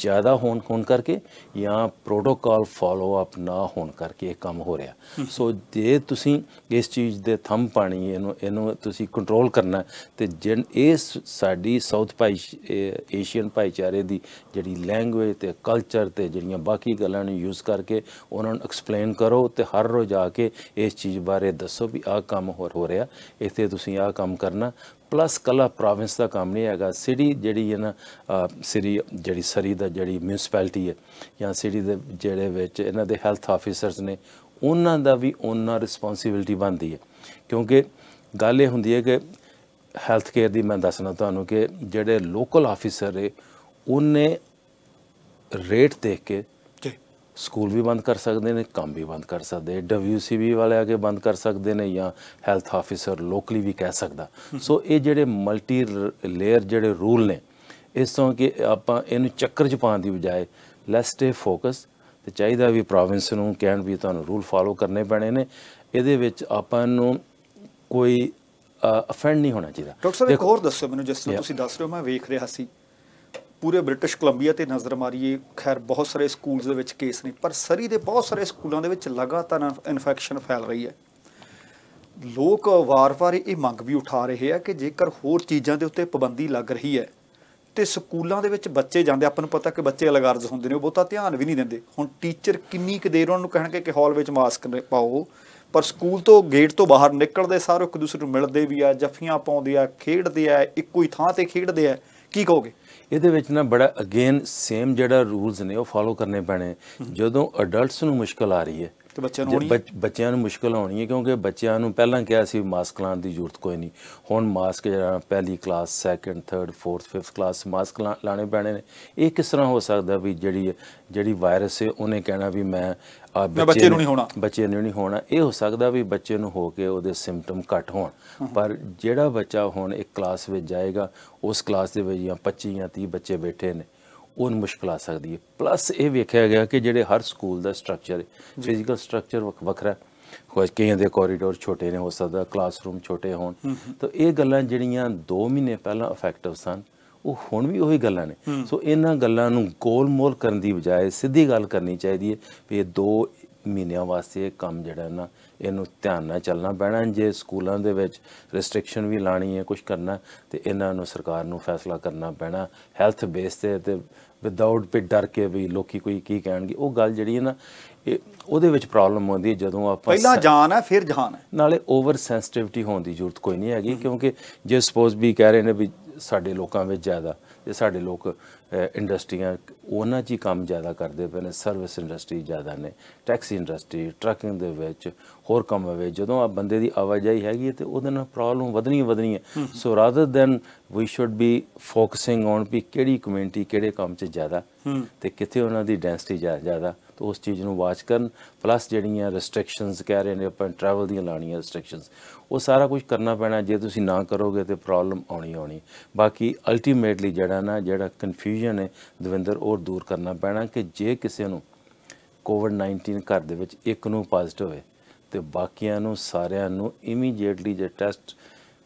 ਜ਼ਿਆਦਾ ਹੋਣ ਹੋਣ ਕਰਕੇ ਜਾਂ ਪ੍ਰੋਟੋਕਾਲ ਫਾਲੋ ਅਪ ਨਾ ਹੋਣ ਕਰਕੇ ਇਹ ਕੰਮ ਹੋ ਰਿਹਾ ਸੋ ਜੇ ਤੁਸੀਂ ਇਸ ਚੀਜ਼ ਦੇ ਥੰਮ ਪਾਣੀ ਇਹਨੂੰ ਇਹਨੂੰ ਤੁਸੀਂ ਕੰਟਰੋਲ ਕਰਨਾ ਤੇ ਜਿਨ ਇਸ ਸਾਡੀ ਸਾਊਥ ਭਾਈ ਏਸ਼ੀਅਨ ਭਾਈਚਾਰੇ ਦੀ ਜਿਹੜੀ ਲੈਂਗੁਏਜ ਤੇ ਕਲਚਰ ਤੇ ਜਿਹੜੀਆਂ ਬਾਕੀ ਗੱਲਾਂ ਨੂੰ ਯੂਜ਼ ਕਰਕੇ ਉਹਨਾਂ ਨੂੰ ਐਕਸਪਲੇਨ ਕਰੋ ਤੇ ਹਰ ਰੋਜ਼ ਆ ਕੇ ਇਸ ਚੀਜ਼ ਬਾਰੇ ਦੱਸੋ ਵੀ ਆਹ ਕੰਮ ਹੋਰ ਹੋ ਰਿਹਾ ਇੱਥੇ ਤੁਸੀਂ ਆਹ ਕੰਮ ਕਰਨਾ ਪਲੱਸ ਕਲਾ ਪ੍ਰੋਵਿੰਸ ਦਾ ਕੰਮ ਨਹੀਂ ਹੈਗਾ ਸਿਟੀ ਜਿਹੜੀ ਹੈ ਨਾ ਸਿਟੀ ਜਿਹੜੀ ਸਰੀ ਦਾ ਜਿਹੜੀ ਮਿਊਨਿਸਪੈਲਿਟੀ ਹੈ ਜਾਂ ਸਿਟੀ ਦੇ ਜਿਹੜੇ ਵਿੱਚ ਇਹਨਾਂ ਦੇ ਹੈਲਥ ਆਫੀਸਰਸ ਨੇ ਉਹਨਾਂ ਦਾ ਵੀ ਉਹਨਾਂ ਰਿਸਪੌਂਸਿਬਿਲਟੀ ਬਣਦੀ ਹੈ ਕਿਉਂਕਿ ਗੱਲ ਇਹ ਹੁੰਦੀ ਹੈ ਕਿ ਹੈਲਥ ਕੇਅਰ ਦੀ ਮੈਂ ਦੱਸਣਾ ਤੁਹਾਨੂੰ ਕਿ ਜਿਹੜੇ ਲੋਕਲ ਆਫੀਸਰ ਨੇ ਉਹਨੇ ਰੇਟ ਦੇਖ ਕੇ ਸਕੂਲ ਵੀ ਬੰਦ ਕਰ ਸਕਦੇ ਨੇ ਕੰਮ ਵੀ ਬੰਦ ਕਰ ਸਕਦੇ ਡਬਲਯੂਸੀਬੀ ਵਾਲੇ ਕੇ ਬੰਦ ਕਰ ਸਕਦੇ ਨੇ ਜਾਂ ਹੈਲਥ ਆਫੀਸਰ ਲੋਕਲੀ ਵੀ ਕਹਿ ਸਕਦਾ ਸੋ ਇਹ ਜਿਹੜੇ ਮਲਟੀ ਲੇਅਰ ਜਿਹੜੇ ਰੂਲ ਨੇ ਇਸ ਤੋਂ ਕਿ ਆਪਾਂ ਇਹਨੂੰ ਚੱਕਰ ਚ ਪਾਉਣ ਦੀ ਬਜਾਏ ਲੈਟਸ ਸਟੇ ਫੋਕਸ ਤੇ ਚਾਹੀਦਾ ਵੀ ਪ੍ਰੋਵਿੰਸ ਨੂੰ ਕਹਿਣ ਵੀ ਤੁਹਾਨੂੰ ਰੂਲ ਫਾਲੋ ਕਰਨੇ ਪੈਣੇ ਨੇ ਇਹਦੇ ਵਿੱਚ ਆਪਾਂ ਨੂੰ ਕੋਈ ਅਫੈਂਡ ਨਹੀਂ ਹੋਣਾ ਚਾਹੀਦਾ ਡਾਕਟਰ ਸਾਹਿਬ ਇੱਕ ਹੋਰ ਦੱਸੋ ਮੈਨੂੰ ਜਿਸ ਤਰ੍ਹਾਂ ਤੁਸੀਂ ਦੱਸ ਰਹੇ ਹੋ ਮੈਂ ਵੇਖ ਰਿਹਾ ਸੀ ਪੂਰੇ ਬ੍ਰਿਟਿਸ਼ ਕੋਲੰਬੀਆ ਤੇ ਨਜ਼ਰ ਮਾਰੀਏ ਖੈਰ ਬਹੁਤ ਸਾਰੇ ਸਕੂਲਸ ਦੇ ਵਿੱਚ ਕੇਸ ਨੇ ਪਰ ਸਰੀ ਦੇ ਬਹੁਤ ਸਾਰੇ ਸਕੂਲਾਂ ਦੇ ਵਿੱਚ ਲਗਾਤਾਰ ਇਨਫੈਕਸ਼ਨ ਫੈਲ ਰਹੀ ਹੈ ਲੋਕ ਵਾਰ-ਵਾਰ ਇਹ ਮੰਗ ਵੀ ਉਠਾ ਰਹੇ ਆ ਕਿ ਜੇਕਰ ਹੋਰ ਚੀਜ਼ਾਂ ਦੇ ਉੱਤੇ ਪਾਬੰਦੀ ਲੱਗ ਰਹੀ ਹੈ ਤੇ ਸਕੂਲਾਂ ਦੇ ਵਿੱਚ ਬੱਚੇ ਜਾਂਦੇ ਆਪਾਂ ਨੂੰ ਪਤਾ ਕਿ ਬੱਚੇ ਅਲਗਾਰਜ ਹੁੰਦੇ ਨੇ ਉਹ ਬਹੁਤਾ ਧਿਆਨ ਵੀ ਨਹੀਂ ਦਿੰਦੇ ਹੁਣ ਟੀਚਰ ਕਿੰਨੀ ਕੁ ਦੇਰ ਉਹਨਾਂ ਨੂੰ ਕਹਿਣਗੇ ਕਿ ਹਾਲ ਵਿੱਚ ਮਾਸਕ ਪਾਓ ਪਰ ਸਕੂਲ ਤੋਂ ਗੇਟ ਤੋਂ ਬਾਹਰ ਨਿਕਲਦੇ ਸਾਰੇ ਇੱਕ ਦੂਸਰੇ ਨੂੰ ਮਿਲਦੇ ਵੀ ਆ ਜੱਫੀਆਂ ਪਾਉਂਦੇ ਆ ਖੇਡਦੇ ਆ ਇੱਕੋ ਹੀ ਥਾਂ ਤੇ ਖੇਡਦੇ ਆ ਕੀ ਕਹੋਗੇ ਇਹਦੇ ਵਿੱਚ ਨਾ ਬੜਾ ਅਗੇਨ ਸੇਮ ਜਿਹੜਾ ਰੂਲਸ ਨੇ ਉਹ ਫਾਲੋ ਕਰਨੇ ਪੈਣੇ ਜਦੋਂ ਅਡਲਟਸ ਨੂੰ ਮੁਸ਼ਕਲ ਆ ਰਹੀ ਹੈ ਤੇ ਬੱਚਿਆਂ ਨੂੰ ਹੋਣੀ ਬੱਚਿਆਂ ਨੂੰ ਮੁਸ਼ਕਲ ਹੋਣੀ ਹੈ ਕਿਉਂਕਿ ਬੱਚਿਆਂ ਨੂੰ ਪਹਿਲਾਂ ਕਿਹਾ ਸੀ ਮਾਸਕ ਲਾਣ ਦੀ ਜ਼ਰੂਰਤ ਕੋਈ ਨਹੀਂ ਹੁਣ ਮਾਸਕ ਜਿਹੜਾ ਪਹਿਲੀ class second third fourth fifth class mask ਲਾਣੇ ਪੈਣੇ ਨੇ ਇਹ ਕਿਸ ਤਰ੍ਹਾਂ ਹੋ ਸਕਦਾ ਵੀ ਜਿਹੜੀ ਜਿਹੜੀ ਵਾਇਰਸ ਹੈ ਉਹਨੇ ਕਹਿਣਾ ਵੀ ਮੈਂ ਬੱਚੇ ਨੂੰ ਨਹੀਂ ਹੋਣਾ ਬੱਚੇ ਨੂੰ ਨਹੀਂ ਹੋਣਾ ਇਹ ਹੋ ਸਕਦਾ ਵੀ ਬੱਚੇ ਨੂੰ ਹੋ ਕੇ ਉਹਦੇ ਸਿੰਪਟਮ ਘੱਟ ਹੋਣ ਪਰ ਜਿਹੜਾ ਬੱਚਾ ਹੁਣ ਇੱਕ ਕਲਾਸ ਵਿੱਚ ਜਾਏਗਾ ਉਸ ਕਲਾਸ ਦੇ ਵਿੱਚ ਜਾਂ 25 ਜਾਂ 30 ਬੱਚੇ ਬੈਠੇ ਨੇ ਉਹ ਮੁਸ਼ਕਲ ਆ ਸਕਦੀ ਹੈ ਪਲੱਸ ਇਹ ਵੇਖਿਆ ਗਿਆ ਕਿ ਜਿਹੜੇ ਹਰ ਸਕੂਲ ਦਾ ਸਟਰਕਚਰ ਫਿਜ਼ੀਕਲ ਸਟਰਕਚਰ ਵੱਖ ਵੱਖਰਾ ਕੁਝ ਕਈਆਂ ਦੇ ਕੋਰੀਡੋਰ ਛੋਟੇ ਨੇ ਹੋ ਸਕਦਾ ਕਲਾਸਰੂਮ ਛੋਟੇ ਹੋਣ ਤਾਂ ਇਹ ਗੱਲਾਂ ਜਿਹੜੀਆਂ 2 ਮਹੀਨੇ ਪਹਿਲਾਂ ਇਫੈਕਟਿਵ ਸਨ ਉਹ ਹੁਣ ਵੀ ਉਹੀ ਗੱਲਾਂ ਨੇ ਸੋ ਇਹਨਾਂ ਗੱਲਾਂ ਨੂੰ ਗੋਲ-ਮੋਲ ਕਰਨ ਦੀ ਬਜਾਏ ਸਿੱਧੀ ਗੱਲ ਕਰਨੀ ਚਾਹੀਦੀ ਹੈ ਵੀ ਇਹ 2 ਮਹੀਨਿਆਂ ਵਾਸਤੇ ਕੰਮ ਜਿਹੜਾ ਨਾ ਇਹਨੂੰ ਧਿਆਨ ਨਾਲ ਚੱਲਣਾ ਪੈਣਾ ਜੇ ਸਕੂਲਾਂ ਦੇ ਵਿੱਚ ਰੈਸਟ੍ਰਿਕਸ਼ਨ ਵੀ ਲਾਣੀ ਹੈ ਕੁਝ ਕਰਨਾ ਤੇ ਇਹਨਾਂ ਨੂੰ ਸਰਕਾਰ ਨੂੰ ਫੈਸਲਾ ਕਰਨਾ ਪੈਣਾ ਹੈਲਥ ਬੇਸ ਤੇ ਤੇ ਵਿਦਆਊਟ ਵੀ ਡਰ ਕੇ ਵੀ ਲੋਕੀ ਕੋਈ ਕੀ ਕਹਿਣਗੇ ਉਹ ਗੱਲ ਜਿਹੜੀ ਹੈ ਨਾ ਇਹ ਉਹਦੇ ਵਿੱਚ ਪ੍ਰੋਬਲਮ ਆਉਂਦੀ ਹੈ ਜਦੋਂ ਆਪਾਂ ਪਹਿਲਾਂ ਜਾਨ ਹੈ ਫਿਰ ਜਹਾਨ ਹੈ ਨਾਲੇ ਓਵਰ ਸੈਂਸਿਟਿਵਿਟੀ ਹੋਣ ਦੀ ਜ਼ਰੂਰਤ ਕੋਈ ਨਹੀਂ ਹੈਗੀ ਕਿਉਂਕਿ ਜੇ ਸਪੋਜ਼ ਵੀ ਕਹਿ ਰਹੇ ਨੇ ਵੀ ਸਾਡੇ ਲੋਕਾਂ ਵਿੱਚ ਜ਼ਿਆਦਾ ਤੇ ਸਾਡੇ ਲੋਕ ਇੰਡਸਟਰੀਆਂ ਉਹਨਾਂ 'ਚ ਹੀ ਕੰਮ ਜ਼ਿਆਦਾ ਕਰਦੇ ਪਏ ਨੇ ਸਰਵਿਸ ਇੰਡਸਟਰੀ ਜ਼ਿਆਦਾ ਨੇ ਟੈਕਸੀ ਇੰਡਸਟਰੀ ਟਰੱਕਿੰਗ ਦੇ ਵਿੱਚ ਹੋਰ ਕੰਮ ਹੋਵੇ ਜਦੋਂ ਆ ਬੰਦੇ ਦੀ ਆਵਾਜਾਈ ਹੈਗੀ ਤੇ ਉਹਦੇ ਨਾਲ ਪ੍ਰੋਬਲਮ ਵਧਣੀ ਵਧਣੀ ਹੈ so rather than we should be focusing on ਵੀ ਕਿਹੜੀ ਕਮਿਊਨਿਟੀ ਕਿਹੜੇ ਕੰਮ 'ਚ ਜ਼ਿਆਦਾ ਤੇ ਕਿੱਥੇ ਉਹਨਾਂ ਦੀ ਡੈਂਸਿਟੀ ਜ਼ਿਆਦਾ ਤਾਂ ਉਸ ਚੀਜ਼ ਨੂੰ ਵਾਚ ਕਰਨ ਪਲੱਸ ਜਿਹੜੀਆਂ ਰੈਸਟ੍ਰਿਕਸ਼ਨਸ ਕਹਿ ਰਹੇ ਨੇ ਆਪਾਂ ਟਰੈਵਲ ਦੀਆਂ ਲਾਣੀਆਂ ਰੈਸਟ੍ਰਿਕਸ਼ਨਸ ਉਹ ਸਾਰਾ ਕੁਝ ਕਰਨਾ ਪੈਣਾ ਜੇ ਤੁਸੀਂ ਨਾ ਕਰੋਗੇ ਤੇ ਪ੍ਰੋਬਲਮ ਆਉਣੀ ਆਉਣੀ ਬਾਕੀ ਅਲਟੀਮੇਟਲੀ ਜਿਹੜਾ ਨਾ ਜਿਹੜਾ ਕਨਫਿਊਜ਼ ਕਨਫਿਊਜ਼ਨ ਹੈ ਦਵਿੰਦਰ ਉਹ ਦੂਰ ਕਰਨਾ ਪੈਣਾ ਕਿ ਜੇ ਕਿਸੇ ਨੂੰ ਕੋਵਿਡ-19 ਘਰ ਦੇ ਵਿੱਚ ਇੱਕ ਨੂੰ ਪੋਜ਼ਿਟਿਵ ਹੋਵੇ ਤੇ ਬਾਕੀਆਂ ਨੂੰ ਸਾਰਿਆਂ ਨੂੰ ਇਮੀਡੀਏਟਲੀ ਜੇ ਟੈਸਟ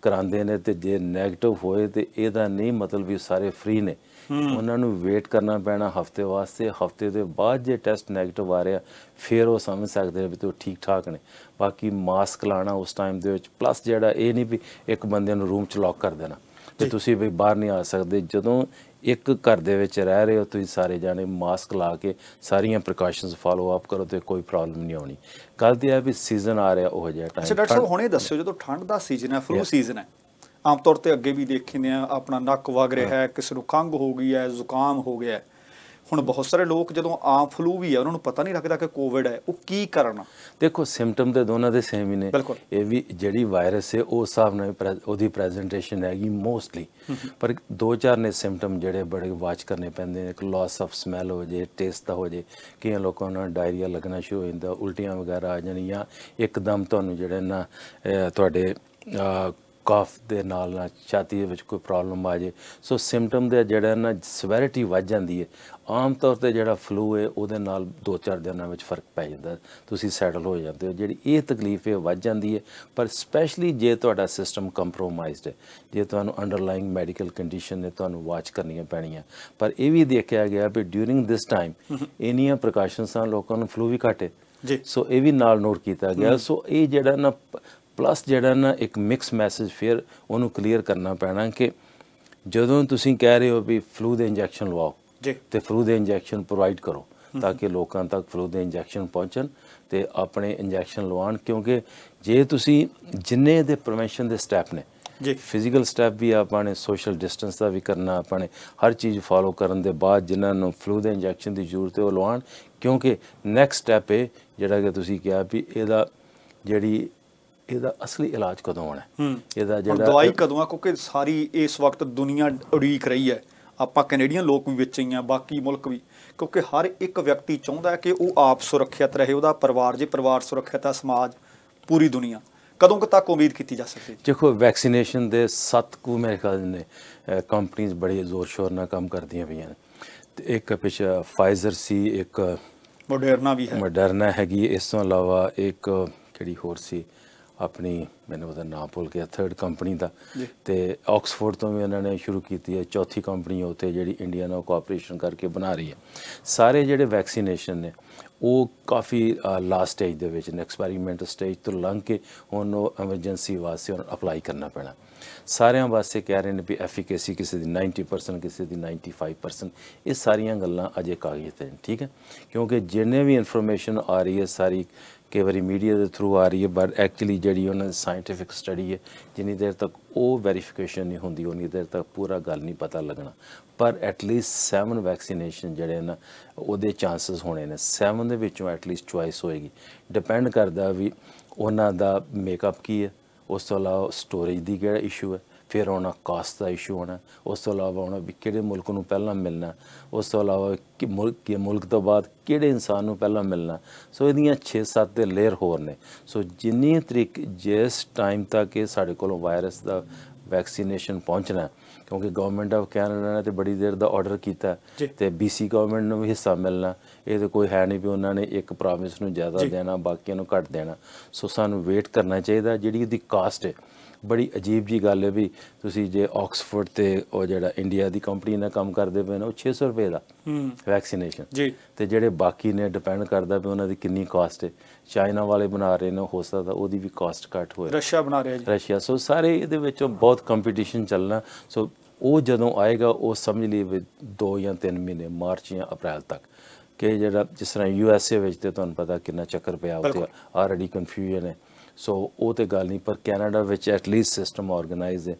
ਕਰਾਉਂਦੇ ਨੇ ਤੇ ਜੇ 네ਗੇਟਿਵ ਹੋਏ ਤੇ ਇਹਦਾ ਨਹੀਂ ਮਤਲਬ ਵੀ ਸਾਰੇ ਫ੍ਰੀ ਨੇ ਉਹਨਾਂ ਨੂੰ ਵੇਟ ਕਰਨਾ ਪੈਣਾ ਹਫਤੇ ਵਾਸਤੇ ਹਫਤੇ ਦੇ ਬਾਅਦ ਜੇ ਟੈਸਟ 네ਗੇਟਿਵ ਆ ਰਿਹਾ ਫਿਰ ਉਹ ਸਮਝ ਸਕਦੇ ਵੀ ਉਹ ਠੀਕ ਠਾਕ ਨੇ ਬਾਕੀ ਮਾਸਕ ਲਾਣਾ ਉਸ ਟਾਈਮ ਦੇ ਵਿੱਚ ਪਲੱਸ ਜਿਹੜਾ ਇਹ ਨਹੀਂ ਵੀ ਇੱਕ ਬੰਦੇ ਨੂੰ ਰੂਮ ਚ ਲੌਕ ਕਰ ਦੇਣਾ ਤੇ ਤੁਸੀਂ ਵੀ ਬਾਹਰ ਨਹੀਂ ਆ ਸਕਦੇ ਜਦੋਂ ਇੱਕ ਘਰ ਦੇ ਵਿੱਚ ਰਹਿ ਰਹੇ ਹੋ ਤੁਸੀਂ ਸਾਰੇ ਜਾਣੇ ਮਾਸਕ ਲਾ ਕੇ ਸਾਰੀਆਂ ਪ੍ਰੀਕਾਸ਼ਨਸ ਫਾਲੋ ਅਪ ਕਰੋ ਤੇ ਕੋਈ ਪ੍ਰੋਬਲਮ ਨਹੀਂ ਆਉਣੀ ਕੱਲ ਤੇ ਆ ਵੀ ਸੀਜ਼ਨ ਆ ਰਿਹਾ ਉਹ ਜਿਹਾ ਟਾਈਮ ਅੱਛਾ ਡਾਕਟਰ ਸਾਹਿਬ ਹੁਣੇ ਦੱਸਿਓ ਜਦੋਂ ਠੰਡ ਦਾ ਸੀਜ਼ਨ ਹੈ ਫਲੂ ਸੀਜ਼ਨ ਹੈ ਆਮ ਤੌਰ ਤੇ ਅੱਗੇ ਵੀ ਦੇਖਿੰਦੇ ਆ ਆਪਣਾ ਨੱਕ ਵਗ ਰਿਹਾ ਹੈ ਕਿਸ ਨੂੰ ਖੰਗ ਹੋ ਗਈ ਹੈ ਜ਼ੁਕਾਮ ਹੋ ਗਿਆ ਹੈ ਹੁਣ ਬਹੁਤ ਸਾਰੇ ਲੋਕ ਜਦੋਂ ਆਮ ਫਲੂ ਵੀ ਹੈ ਉਹਨਾਂ ਨੂੰ ਪਤਾ ਨਹੀਂ ਲੱਗਦਾ ਕਿ ਕੋਵਿਡ ਹੈ ਉਹ ਕੀ ਕਰਨ ਦੇਖੋ ਸਿੰਪਟਮ ਤੇ ਦੋਨਾਂ ਦੇ ਸੇਮ ਹੀ ਨੇ ਇਹ ਵੀ ਜਿਹੜੀ ਵਾਇਰਸ ਹੈ ਉਹ ਹਿਸਾਬ ਨਾਲ ਉਹਦੀ ਪ੍ਰੈਜੈਂਟੇਸ਼ਨ ਹੈਗੀ ਮੋਸਟਲੀ ਪਰ ਦੋ ਚਾਰ ਨੇ ਸਿੰਪਟਮ ਜਿਹੜੇ ਬੜੇ ਵਾਚ ਕਰਨੇ ਪੈਂਦੇ ਨੇ ਇੱਕ ਲਾਸ ਆਫ ਸਮੈਲ ਹੋ ਜੇ ਟੇਸਟ ਦਾ ਹੋ ਜੇ ਕਈ ਲੋਕਾਂ ਨੂੰ ਡਾਇਰੀਆ ਲੱਗਣਾ ਸ਼ੁਰੂ ਹੋ ਜਾਂਦਾ ਉਲਟੀਆਂ ਵਗੈਰਾ ਆ ਜਾਣੀਆਂ ਇੱਕਦਮ ਤੁਹਾਨੂੰ ਜਿਹੜਾ ਨਾ ਤੁਹਾਡੇ ਕਾਫ ਦੇ ਨਾਲ ਨਾ ਛਾਤੀ ਦੇ ਵਿੱਚ ਕੋਈ ਪ੍ਰੋਬਲਮ ਆ ਜੇ ਸੋ ਸਿੰਪਟਮ ਦੇ ਜਿਹੜਾ ਨਾ ਸਵੈਰਿਟੀ ਵੱਧ ਜਾਂਦੀ ਹੈ ਆਮ ਤੌਰ ਤੇ ਜਿਹੜਾ ਫਲੂ ਹੈ ਉਹਦੇ ਨਾਲ 2-4 ਦਿਨਾਂ ਵਿੱਚ ਫਰਕ ਪੈ ਜਾਂਦਾ ਤੁਸੀਂ ਸੈਟਲ ਹੋ ਜਾਂਦੇ ਹੋ ਜਿਹੜੀ ਇਹ ਤਕਲੀਫ ਹੈ ਵੱਧ ਜਾਂਦੀ ਹੈ ਪਰ ਸਪੈਸ਼ਲੀ ਜੇ ਤੁਹਾਡਾ ਸਿਸਟਮ ਕੰਪਰੋਮਾਈਜ਼ਡ ਹੈ ਜੇ ਤੁਹਾਨੂੰ ਅੰਡਰਲਾਈਂਗ ਮੈਡੀਕਲ ਕੰਡੀਸ਼ਨ ਨੇ ਤੁਹਾਨੂੰ ਵਾਚ ਕਰਨੀਆਂ ਪੈਣੀਆਂ ਪਰ ਇਹ ਵੀ ਦੇਖਿਆ ਗਿਆ ਵੀ ਡਿਊਰਿੰਗ ਥਿਸ ਟਾਈਮ ਇਨੀਆਂ ਪ੍ਰਕਾਸ਼ਨਸਾਂ ਲੋਕਾਂ ਨੂੰ ਫਲੂ ਵੀ ਘਟੇ ਜੀ ਸੋ ਇਹ ਵੀ ਨਾਲ ਨੋਟ ਕੀਤਾ ਗਿਆ ਸੋ ਇਹ ਜਿਹੜਾ ਨਾ ਪਲੱਸ ਜਿਹੜਾ ਨਾ ਇੱਕ ਮਿਕਸ ਮੈਸੇਜ ਫਿਰ ਉਹਨੂੰ ਕਲੀਅਰ ਕਰਨਾ ਪੈਣਾ ਕਿ ਜਦੋਂ ਤੁਸੀਂ ਕਹਿ ਰਹੇ ਹੋ ਵੀ ਫਲੂ ਦੇ ਇੰਜੈਕਸ਼ਨ ਲਵਾਓ ਜੀ ਤੇ ਫਲੂ ਦੇ ਇੰਜੈਕਸ਼ਨ ਪ੍ਰੋਵਾਈਡ ਕਰੋ ਤਾਂ ਕਿ ਲੋਕਾਂ ਤੱਕ ਫਲੂ ਦੇ ਇੰਜੈਕਸ਼ਨ ਪਹੁੰਚਣ ਤੇ ਆਪਣੇ ਇੰਜੈਕਸ਼ਨ ਲਵਾਉਣ ਕਿਉਂਕਿ ਜੇ ਤੁਸੀਂ ਜਿੰਨੇ ਦੇ ਪ੍ਰੀਵੈਂਸ਼ਨ ਦੇ ਸਟੈਪ ਨੇ ਜੀ ਫਿਜ਼ੀਕਲ ਸਟੈਪ ਵੀ ਆਪਾਂ ਨੇ ਸੋਸ਼ਲ ਡਿਸਟੈਂਸ ਦਾ ਵੀ ਕਰਨਾ ਆਪਾਂ ਨੇ ਹਰ ਚੀਜ਼ ਫਾਲੋ ਕਰਨ ਦੇ ਬਾਅਦ ਜਿਨ੍ਹਾਂ ਨੂੰ ਫਲੂ ਦੇ ਇੰਜੈਕਸ਼ਨ ਦੀ ਜ਼ਰੂਰਤ ਹੈ ਉਹ ਲਵਾਉਣ ਕਿਉਂਕਿ ਨੈਕਸਟ ਸਟੈਪ ਹੈ ਜਿਹੜਾ ਕਿ ਤੁਸੀਂ ਕਿਹਾ ਵੀ ਇਹਦਾ ਜਿਹੜੀ ਇਹਦਾ ਅਸਲੀ ਇਲਾਜ ਕਦੋਂ ਆਣਾ ਇਹਦਾ ਜਿਹੜਾ ਦਵਾਈ ਕਦੋਂ ਆ ਕਿਉਂਕਿ ਸਾਰੀ ਇਸ ਵਕਤ ਦੁਨੀਆ ਉਡੀਕ ਰਹੀ ਹੈ ਆਪਾਂ ਕੈਨੇਡੀਅਨ ਲੋਕ ਵੀ ਵਿੱਚ ਹੀ ਆ ਬਾਕੀ ਮੁਲਕ ਵੀ ਕਿਉਂਕਿ ਹਰ ਇੱਕ ਵਿਅਕਤੀ ਚਾਹੁੰਦਾ ਹੈ ਕਿ ਉਹ ਆਪ ਸੁਰੱਖਿਅਤ ਰਹੇ ਉਹਦਾ ਪਰਿਵਾਰ ਜੇ ਪਰਿਵਾਰ ਸੁਰੱਖਿਅਤ ਆ ਸਮਾਜ ਪੂਰੀ ਦੁਨੀਆ ਕਦੋਂ ਤੱਕ ਉਮੀਦ ਕੀਤੀ ਜਾ ਸਕਦੀ ਹੈ ਦੇਖੋ ਵੈਕਸੀਨੇਸ਼ਨ ਦੇ 7 ਕੁ ਮੇਰੇ ਖਿਆਲ ਨੇ ਕੰਪਨੀਆਂ ਬੜੇ ਜ਼ੋਰ ਸ਼ੋਰ ਨਾਲ ਕੰਮ ਕਰਦੀਆਂ ਪਈਆਂ ਨੇ ਤੇ ਇੱਕ ਪਿਛਾ ਫਾਈਜ਼ਰ ਸੀ ਇੱਕ ਮੋਡਰਨਾ ਵੀ ਹੈ ਮੋਡਰਨਾ ਹੈਗੀ ਇਸ ਤੋਂ ਇਲਾਵਾ ਇੱਕ ਕਿਹੜੀ ਹੋਰ ਸੀ ਆਪਣੀ ਮੈਨੂੰ ਉਹਦਾ ਨਾਮ ਭੁੱਲ ਗਿਆ ਥਰਡ ਕੰਪਨੀ ਦਾ ਤੇ ਆਕਸਫੋਰਡ ਤੋਂ ਵੀ ਇਹਨਾਂ ਨੇ ਸ਼ੁਰੂ ਕੀਤੀ ਹੈ ਚੌਥੀ ਕੰਪਨੀ ਉੱਥੇ ਜਿਹੜੀ ਇੰਡੀਆ ਨਾਲ ਕੋਆਪਰੇਸ਼ਨ ਕਰਕੇ ਬਣਾ ਰਹੀ ਹੈ ਸਾਰੇ ਜਿਹੜੇ ਵੈਕਸੀਨੇਸ਼ਨ ਨੇ ਉਹ ਕਾਫੀ ਲਾਸਟ ਸਟੇਜ ਦੇ ਵਿੱਚ ਨੇ ਐਕਸਪੈਰੀਮੈਂਟਲ ਸਟੇਜ ਤੋਂ ਲੰਘ ਕੇ ਹੁਣ ਉਹ ਐਮਰਜੈਂਸੀ ਵਾਸਤੇ ਹੁਣ ਅਪਲਾਈ ਕਰਨਾ ਪੈਣਾ ਸਾਰਿਆਂ ਵਾਸਤੇ ਕਹਿ ਰਹੇ ਨੇ ਵੀ ਐਫੀਕੇਸੀ ਕਿਸੇ ਦੀ 90% ਕਿਸੇ ਦੀ 95% ਇਹ ਸਾਰੀਆਂ ਗੱਲਾਂ ਅਜੇ ਕਾਗਜ਼ ਤੇ ਠੀਕ ਹੈ ਕਿਉਂਕਿ ਜਿੰਨੇ ਵੀ ਇਨਫੋਰਮੇਸ਼ਨ ਆ ਰਹੀ ਹੈ ਸਾਰੀ ਕਈ ਵਾਰੀ ਮੀਡੀਆ ਦੇ ਥਰੂ ਆ ਰਹੀ ਹੈ ਬਟ ਐਕਚੁਅਲੀ ਜਿਹੜੀ ਉਹਨਾਂ ਦੀ ਸਾਇੰਟਿਫਿਕ ਸਟੱਡੀ ਹੈ ਜਿੰਨੀ ਦੇਰ ਤੱਕ ਉਹ ਵੈਰੀਫਿਕੇਸ਼ਨ ਨਹੀਂ ਹੁੰਦੀ ਉਨੀ ਦੇਰ ਤੱਕ ਪੂਰਾ ਗੱਲ ਨਹੀਂ ਪਤਾ ਲੱਗਣਾ ਪਰ ਐਟ ਲੀਸਟ 7 ਵੈਕਸੀਨੇਸ਼ਨ ਜਿਹੜੇ ਨਾ ਉਹਦੇ ਚਾਂਸਸ ਹੋਣੇ ਨੇ 7 ਦੇ ਵਿੱਚੋਂ ਐਟ ਲੀਸਟ ਚੁਆਇਸ ਹੋਏਗੀ ਡਿਪੈਂਡ ਕਰਦਾ ਵੀ ਉਹਨਾਂ ਦਾ ਮੇਕਅਪ ਕੀ ਹੈ ਉਸ ਤੋਂ ਇਲਾਵਾ ਸਟੋਰੇਜ ਦੀ ਕਿਹੜਾ ਇਸ਼ੂ ਹੈ ਫਿਰ ਆਉਣਾ ਕਾਸਟ ਦਾ ਇਸ਼ੂ ਹੋਣਾ ਉਸ ਤੋਂ ਇਲਾਵਾ ਆਉਣਾ ਵੀ ਕਿਹੜੇ ਮੁਲਕ ਨੂੰ ਪਹਿਲਾਂ ਮਿਲਣਾ ਉਸ ਤੋਂ ਇਲਾਵਾ ਕਿ ਮੁਲਕ ਕੇ ਮੁਲਕ ਤੋਂ ਬਾਅਦ ਕਿਹੜੇ ਇਨਸਾਨ ਨੂੰ ਪਹਿਲਾਂ ਮਿਲਣਾ ਸੋ ਇਹਦੀਆਂ 6-7 ਦੇ ਲੇਅਰ ਹੋਰ ਨੇ ਸੋ ਜਿੰਨੀ ਤਰੀਕ ਜਿਸ ਟਾਈਮ ਤੱਕ ਇਹ ਸਾਡੇ ਕੋਲੋਂ ਵਾਇਰਸ ਦਾ ਵੈਕਸੀਨੇਸ਼ਨ ਪਹੁੰਚਣਾ ਕਿਉਂਕਿ ਗਵਰਨਮੈਂਟ ਆਫ ਕੈਨੇਡਾ ਨੇ ਤੇ ਬੜੀ ਦੇਰ ਦਾ ਆਰਡਰ ਕੀਤਾ ਤੇ ਬੀਸੀ ਗਵਰਨਮੈਂਟ ਨੂੰ ਵੀ ਹਿੱਸਾ ਮਿਲਣਾ ਇਹ ਤੇ ਕੋਈ ਹੈ ਨਹੀਂ ਵੀ ਉਹਨਾਂ ਨੇ ਇੱਕ ਪ੍ਰੋਮਿਸ ਨੂੰ ਜ਼ਿਆਦਾ ਦੇਣਾ ਬਾਕੀਆਂ ਨੂੰ ਘੱਟ ਦੇਣਾ ਸੋ ਸਾਨੂੰ ਵੇਟ ਕਰਨਾ ਚਾਹੀਦਾ ਜਿਹੜੀ ਉਹਦੀ ਕਾਸਟ ਹੈ ਬੜੀ ਅਜੀਬ ਜੀ ਗੱਲ ਹੈ ਵੀ ਤੁਸੀਂ ਜੇ ਆਕਸਫੋਰਡ ਤੇ ਉਹ ਜਿਹੜਾ ਇੰਡੀਆ ਦੀ ਕੰਪਨੀ ਨਾਲ ਕੰਮ ਕਰਦੇ ਪਏ ਨੇ ਉਹ 600 ਰੁਪਏ ਦਾ ਵੈਕਸੀਨੇਸ਼ਨ ਜੀ ਤੇ ਜਿਹੜੇ ਬਾਕੀ ਨੇ ਡਿਪੈਂਡ ਕਰਦਾ ਵੀ ਉਹਨਾਂ ਦੀ ਕਿੰਨੀ ਕਾਸਟ ਹੈ ਚਾਈਨਾ ਵਾਲੇ ਬਣਾ ਰਹੇ ਨੇ ਹੋ ਸਕਦਾ ਉਹਦੀ ਵੀ ਕਾਸਟ ਘੱਟ ਹੋਏ ਰਸ਼ੀਆ ਬਣਾ ਰਿਹਾ ਜੀ ਰਸ਼ੀਆ ਸੋ ਸਾਰੇ ਇਹਦੇ ਵਿੱਚੋਂ ਬਹੁਤ ਕੰਪੀਟੀਸ਼ਨ ਚੱਲਣਾ ਸੋ ਉਹ ਜਦੋਂ ਆਏਗਾ ਉਹ ਸਮਝ ਲਈ ਵੀ 2 ਜਾਂ 3 ਮਹੀਨੇ ਮਾਰਚ ਜਾਂ ਅਪ੍ਰੈਲ ਤੱਕ ਕਿ ਜਿਹੜਾ ਜਿਸ ਤਰ੍ਹਾਂ ਯੂ ਐਸ ਏ ਵਿੱਚ ਤੇ ਤੁਹਾਨੂੰ ਪਤਾ ਕਿੰਨਾ ਚੱਕਰ ਪਿਆ ਉੱਥੇ ਆਲਰੇਡੀ ਕਨਫਿਊਜ਼ਨ ਹੈ ਸੋ ਉਹ ਤੇ ਗੱਲ ਨਹੀਂ ਪਰ ਕੈਨੇਡਾ ਵਿੱਚ ਐਟ ਲੀਸਟ ਸਿਸਟਮ ਆਰਗੇਨਾਈਜ਼ਡ ਹੈ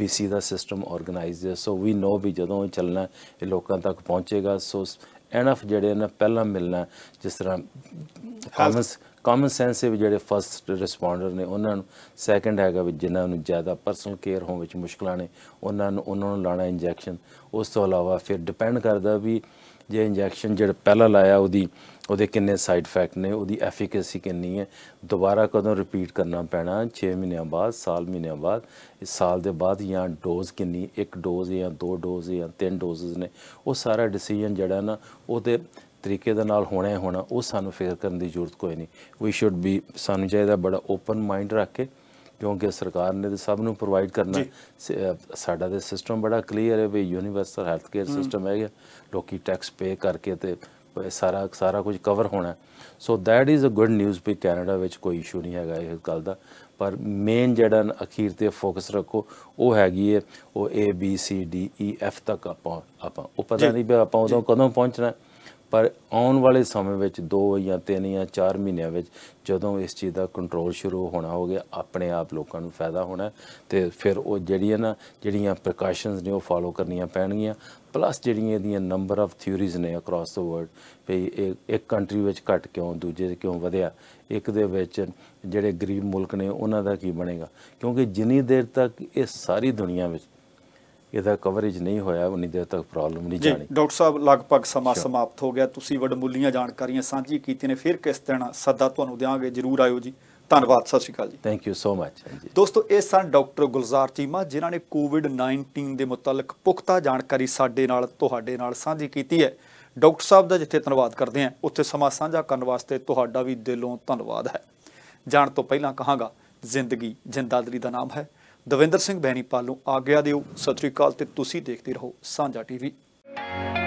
BC ਦਾ ਸਿਸਟਮ ਆਰਗੇਨਾਈਜ਼ਡ ਹੈ ਸੋ ਵੀ ਨੋ ਵੀ ਜਦੋਂ ਇਹ ਚੱਲਣਾ ਇਹ ਲੋਕਾਂ ਤੱਕ ਪਹੁੰਚੇਗਾ ਸੋ ਐਨਫ ਜਿਹੜੇ ਨੇ ਪਹਿਲਾਂ ਮਿਲਣਾ ਜਿਸ ਤਰ੍ਹਾਂ ਕਾਮਨਸ ਕਾਮਨ ਸੈਂਸ ਦੇ ਜਿਹੜੇ ਫਸਟ ਰਿਸਪੌਂਡਰ ਨੇ ਉਹਨਾਂ ਨੂੰ ਸੈਕੰਡ ਹੈਗਾ ਵੀ ਜਿਨ੍ਹਾਂ ਨੂੰ ਜ਼ਿਆਦਾ ਪਰਸਨਲ ਕੇਅਰ ਹੋਣ ਵਿੱਚ ਮੁਸ਼ਕਲਾਂ ਨੇ ਉਹਨਾਂ ਨੂੰ ਉਹਨਾਂ ਨੂੰ ਲਾਣਾ ਇੰਜੈਕਸ਼ਨ ਉਸ ਤੋਂ ਇਲਾਵਾ ਫਿਰ ਡਿਪੈਂਡ ਕਰਦਾ ਵੀ ਜੇ ਇੰਜੈਕਸ਼ਨ ਜਿਹੜਾ ਪਹਿਲਾਂ ਲਾਇਆ ਉਹਦੀ ਉਹਦੇ ਕਿੰਨੇ ਸਾਈਡ ਇਫੈਕਟ ਨੇ ਉਹਦੀ ਐਫੀਕੇਸੀ ਕਿੰਨੀ ਹੈ ਦੁਬਾਰਾ ਕਦੋਂ ਰਿਪੀਟ ਕਰਨਾ ਪੈਣਾ 6 ਮਹੀਨਿਆਂ ਬਾਅਦ ਸਾਲ ਮਹੀਨਿਆਂ ਬਾਅਦ ਇਸ ਸਾਲ ਦੇ ਬਾਅਦ ਜਾਂ ਡੋਜ਼ ਕਿੰਨੀ ਇੱਕ ਡੋਜ਼ ਜਾਂ ਦੋ ਡੋਜ਼ ਜਾਂ ਤਿੰਨ ਡੋਜ਼ਸ ਨੇ ਉਹ ਸਾਰਾ ਡਿਸੀਜਨ ਜਿਹੜਾ ਨਾ ਉਹਦੇ ਤਰੀਕੇ ਦੇ ਨਾਲ ਹੋਣਾ ਹੈ ਹੋਣਾ ਉਹ ਸਾਨੂੰ ਫੇਰ ਕਰਨ ਦੀ ਜ਼ਰੂਰਤ ਕੋਈ ਨਹੀਂ ਵੀ ਸ਼ੁੱਡ ਬੀ ਸਾਨੂੰ ਚਾਹੀਦਾ ਬੜਾ ਓਪਨ ਮਾਈਂਡ ਰੱਖ ਕੇ ਕਿਉਂਕਿ ਸਰਕਾਰ ਨੇ ਤੇ ਸਭ ਨੂੰ ਪ੍ਰੋਵਾਈਡ ਕਰਨਾ ਸਾਡਾ ਤੇ ਸਿਸਟਮ ਬੜਾ ਕਲੀਅਰ ਹੈ ਵੀ ਯੂਨੀਵਰਸਲ ਹੈਲਥ ਕੇਅਰ ਸਿਸਟਮ ਗਿਆ ਲੋਕੀ ਟੈਕਸ ਪੇ ਕਰਕੇ ਤੇ ਸਾਰਾ ਸਾਰਾ ਕੁਝ ਕਵਰ ਹੋਣਾ so that is a good news ਵੀ ਕੈਨੇਡਾ ਵਿੱਚ ਕੋਈ ਇਸ਼ੂ ਨਹੀਂ ਹੈਗਾ ਇਸ ਗੱਲ ਦਾ ਪਰ ਮੇਨ ਜਿਹੜਾ ਅਖੀਰ ਤੇ ਫੋਕਸ ਰੱਖੋ ਉਹ ਹੈਗੀ ਹੈ ਉਹ A B C D E F ਤੱਕ ਆਪਾਂ ਆਪਾਂ ਉਹ ਪਤਾ ਨਹੀਂ ਵੀ ਆਪਾਂ ਉਦੋਂ ਕਦੋਂ ਪਹੁੰਚਣਾ ਪਰ ਆਉਣ ਵਾਲੇ ਸਮੇਂ ਵਿੱਚ 2 ਜਾਂ 3 ਜਾਂ 4 ਮਹੀਨਿਆਂ ਵਿੱਚ ਜਦੋਂ ਇਸ ਚੀਜ਼ ਦਾ ਕੰਟਰੋਲ ਸ਼ੁਰੂ ਹੋਣਾ ਹੋ ਗਿਆ ਆਪਣੇ ਆਪ ਲੋਕਾਂ ਨੂੰ ਫਾਇਦਾ ਹੋਣਾ ਤੇ ਫਿਰ ਉਹ ਜਿਹੜੀਆਂ ਨਾ ਜਿਹੜੀਆਂ ਪ੍ਰਿਕਾਸ਼ਨਸ ਨੇ ਉਹ ਫਾਲੋ ਕਰਨੀਆਂ ਪੈਣਗੀਆਂ ਪਲੱਸ ਜਿਹੜੀਆਂ ਇਹਦੀਆਂ ਨੰਬਰ ਆਫ ਥਿਊਰੀਜ਼ ਨੇ ਅਕ੍ਰੋਸ ਦ ਵਰਲਡ ਵੀ ਇੱਕ ਇੱਕ ਕੰਟਰੀ ਵਿੱਚ ਘਟ ਕਿਉਂ ਦੂਜੇ ਕਿਉਂ ਵਧਿਆ ਇੱਕ ਦੇ ਵਿੱਚ ਜਿਹੜੇ ਗਰੀਬ ਮੁਲਕ ਨੇ ਉਹਨਾਂ ਦਾ ਕੀ ਬਣੇਗਾ ਕਿਉਂਕਿ ਜਿੰਨੀ ਦੇਰ ਤੱਕ ਇਹ ਸਾਰੀ ਦੁਨੀਆ ਵਿੱਚ ਇਹਦਾ ਕਵਰੇਜ ਨਹੀਂ ਹੋਇਆ ਉਨੀ ਦੇਰ ਤੱਕ ਪ੍ਰੋਬਲਮ ਨਹੀਂ ਜਾਣੀ ਡਾਕਟਰ ਸਾਹਿਬ ਲਗਭਗ ਸਮਾਂ ਸਮਾਪਤ ਹੋ ਗਿਆ ਤੁਸੀਂ ਵਡਮੁੱਲੀਆਂ ਜਾਣਕਾਰੀਆਂ ਸਾਂਝੀ ਕੀਤੀਆਂ ਨੇ ਫਿਰ ਕਿਸ ਦਿਨ ਸੱਦਾ ਤੁਹਾਨੂੰ ਦੇਵਾਂਗੇ ਜਰੂਰ ਆਇਓ ਜੀ ਧੰਨਵਾਦ ਸਤਿ ਸ਼੍ਰੀ ਅਕਾਲ ਜੀ ਥੈਂਕ ਯੂ ਸੋ ਮੱਚ ਦੋਸਤੋ ਇਹ ਸਨ ਡਾਕਟਰ ਗੁਲਜ਼ਾਰ ਚੀਮਾ ਜਿਨ੍ਹਾਂ ਨੇ ਕੋਵਿਡ-19 ਦੇ ਮੁਤਲਕ ਪੁਖਤਾ ਜਾਣਕਾਰੀ ਸਾਡੇ ਨਾਲ ਤੁਹਾਡੇ ਨਾਲ ਸਾਂਝੀ ਕੀਤੀ ਹੈ ਡਾਕਟਰ ਸਾਹਿਬ ਦਾ ਜਿੱਥੇ ਧੰਨਵਾਦ ਕਰਦੇ ਹਾਂ ਉੱਥੇ ਸਮਾਂ ਸਾਂਝਾ ਕਰਨ ਵਾਸਤੇ ਤੁਹਾਡਾ ਵੀ ਦਿਲੋਂ ਧੰਨਵਾਦ ਹੈ ਜਾਣ ਤੋਂ ਪਹਿਲਾਂ ਕਹਾਂਗਾ ਜ਼ਿੰਦਗੀ ਜਿੰਦਾਦਰੀ ਦਾ ਨਾਮ ਹੈ ਦਵਿੰਦਰ ਸਿੰਘ ਬੈਣੀਪਾਲ ਨੂੰ ਆਗਿਆ ਦਿਓ ਸਤਿ ਸ੍ਰੀ ਅਕਾਲ ਤੇ ਤੁਸੀਂ ਦੇਖਦੇ ਰਹੋ ਸਾਂਝਾ ਟੀਵੀ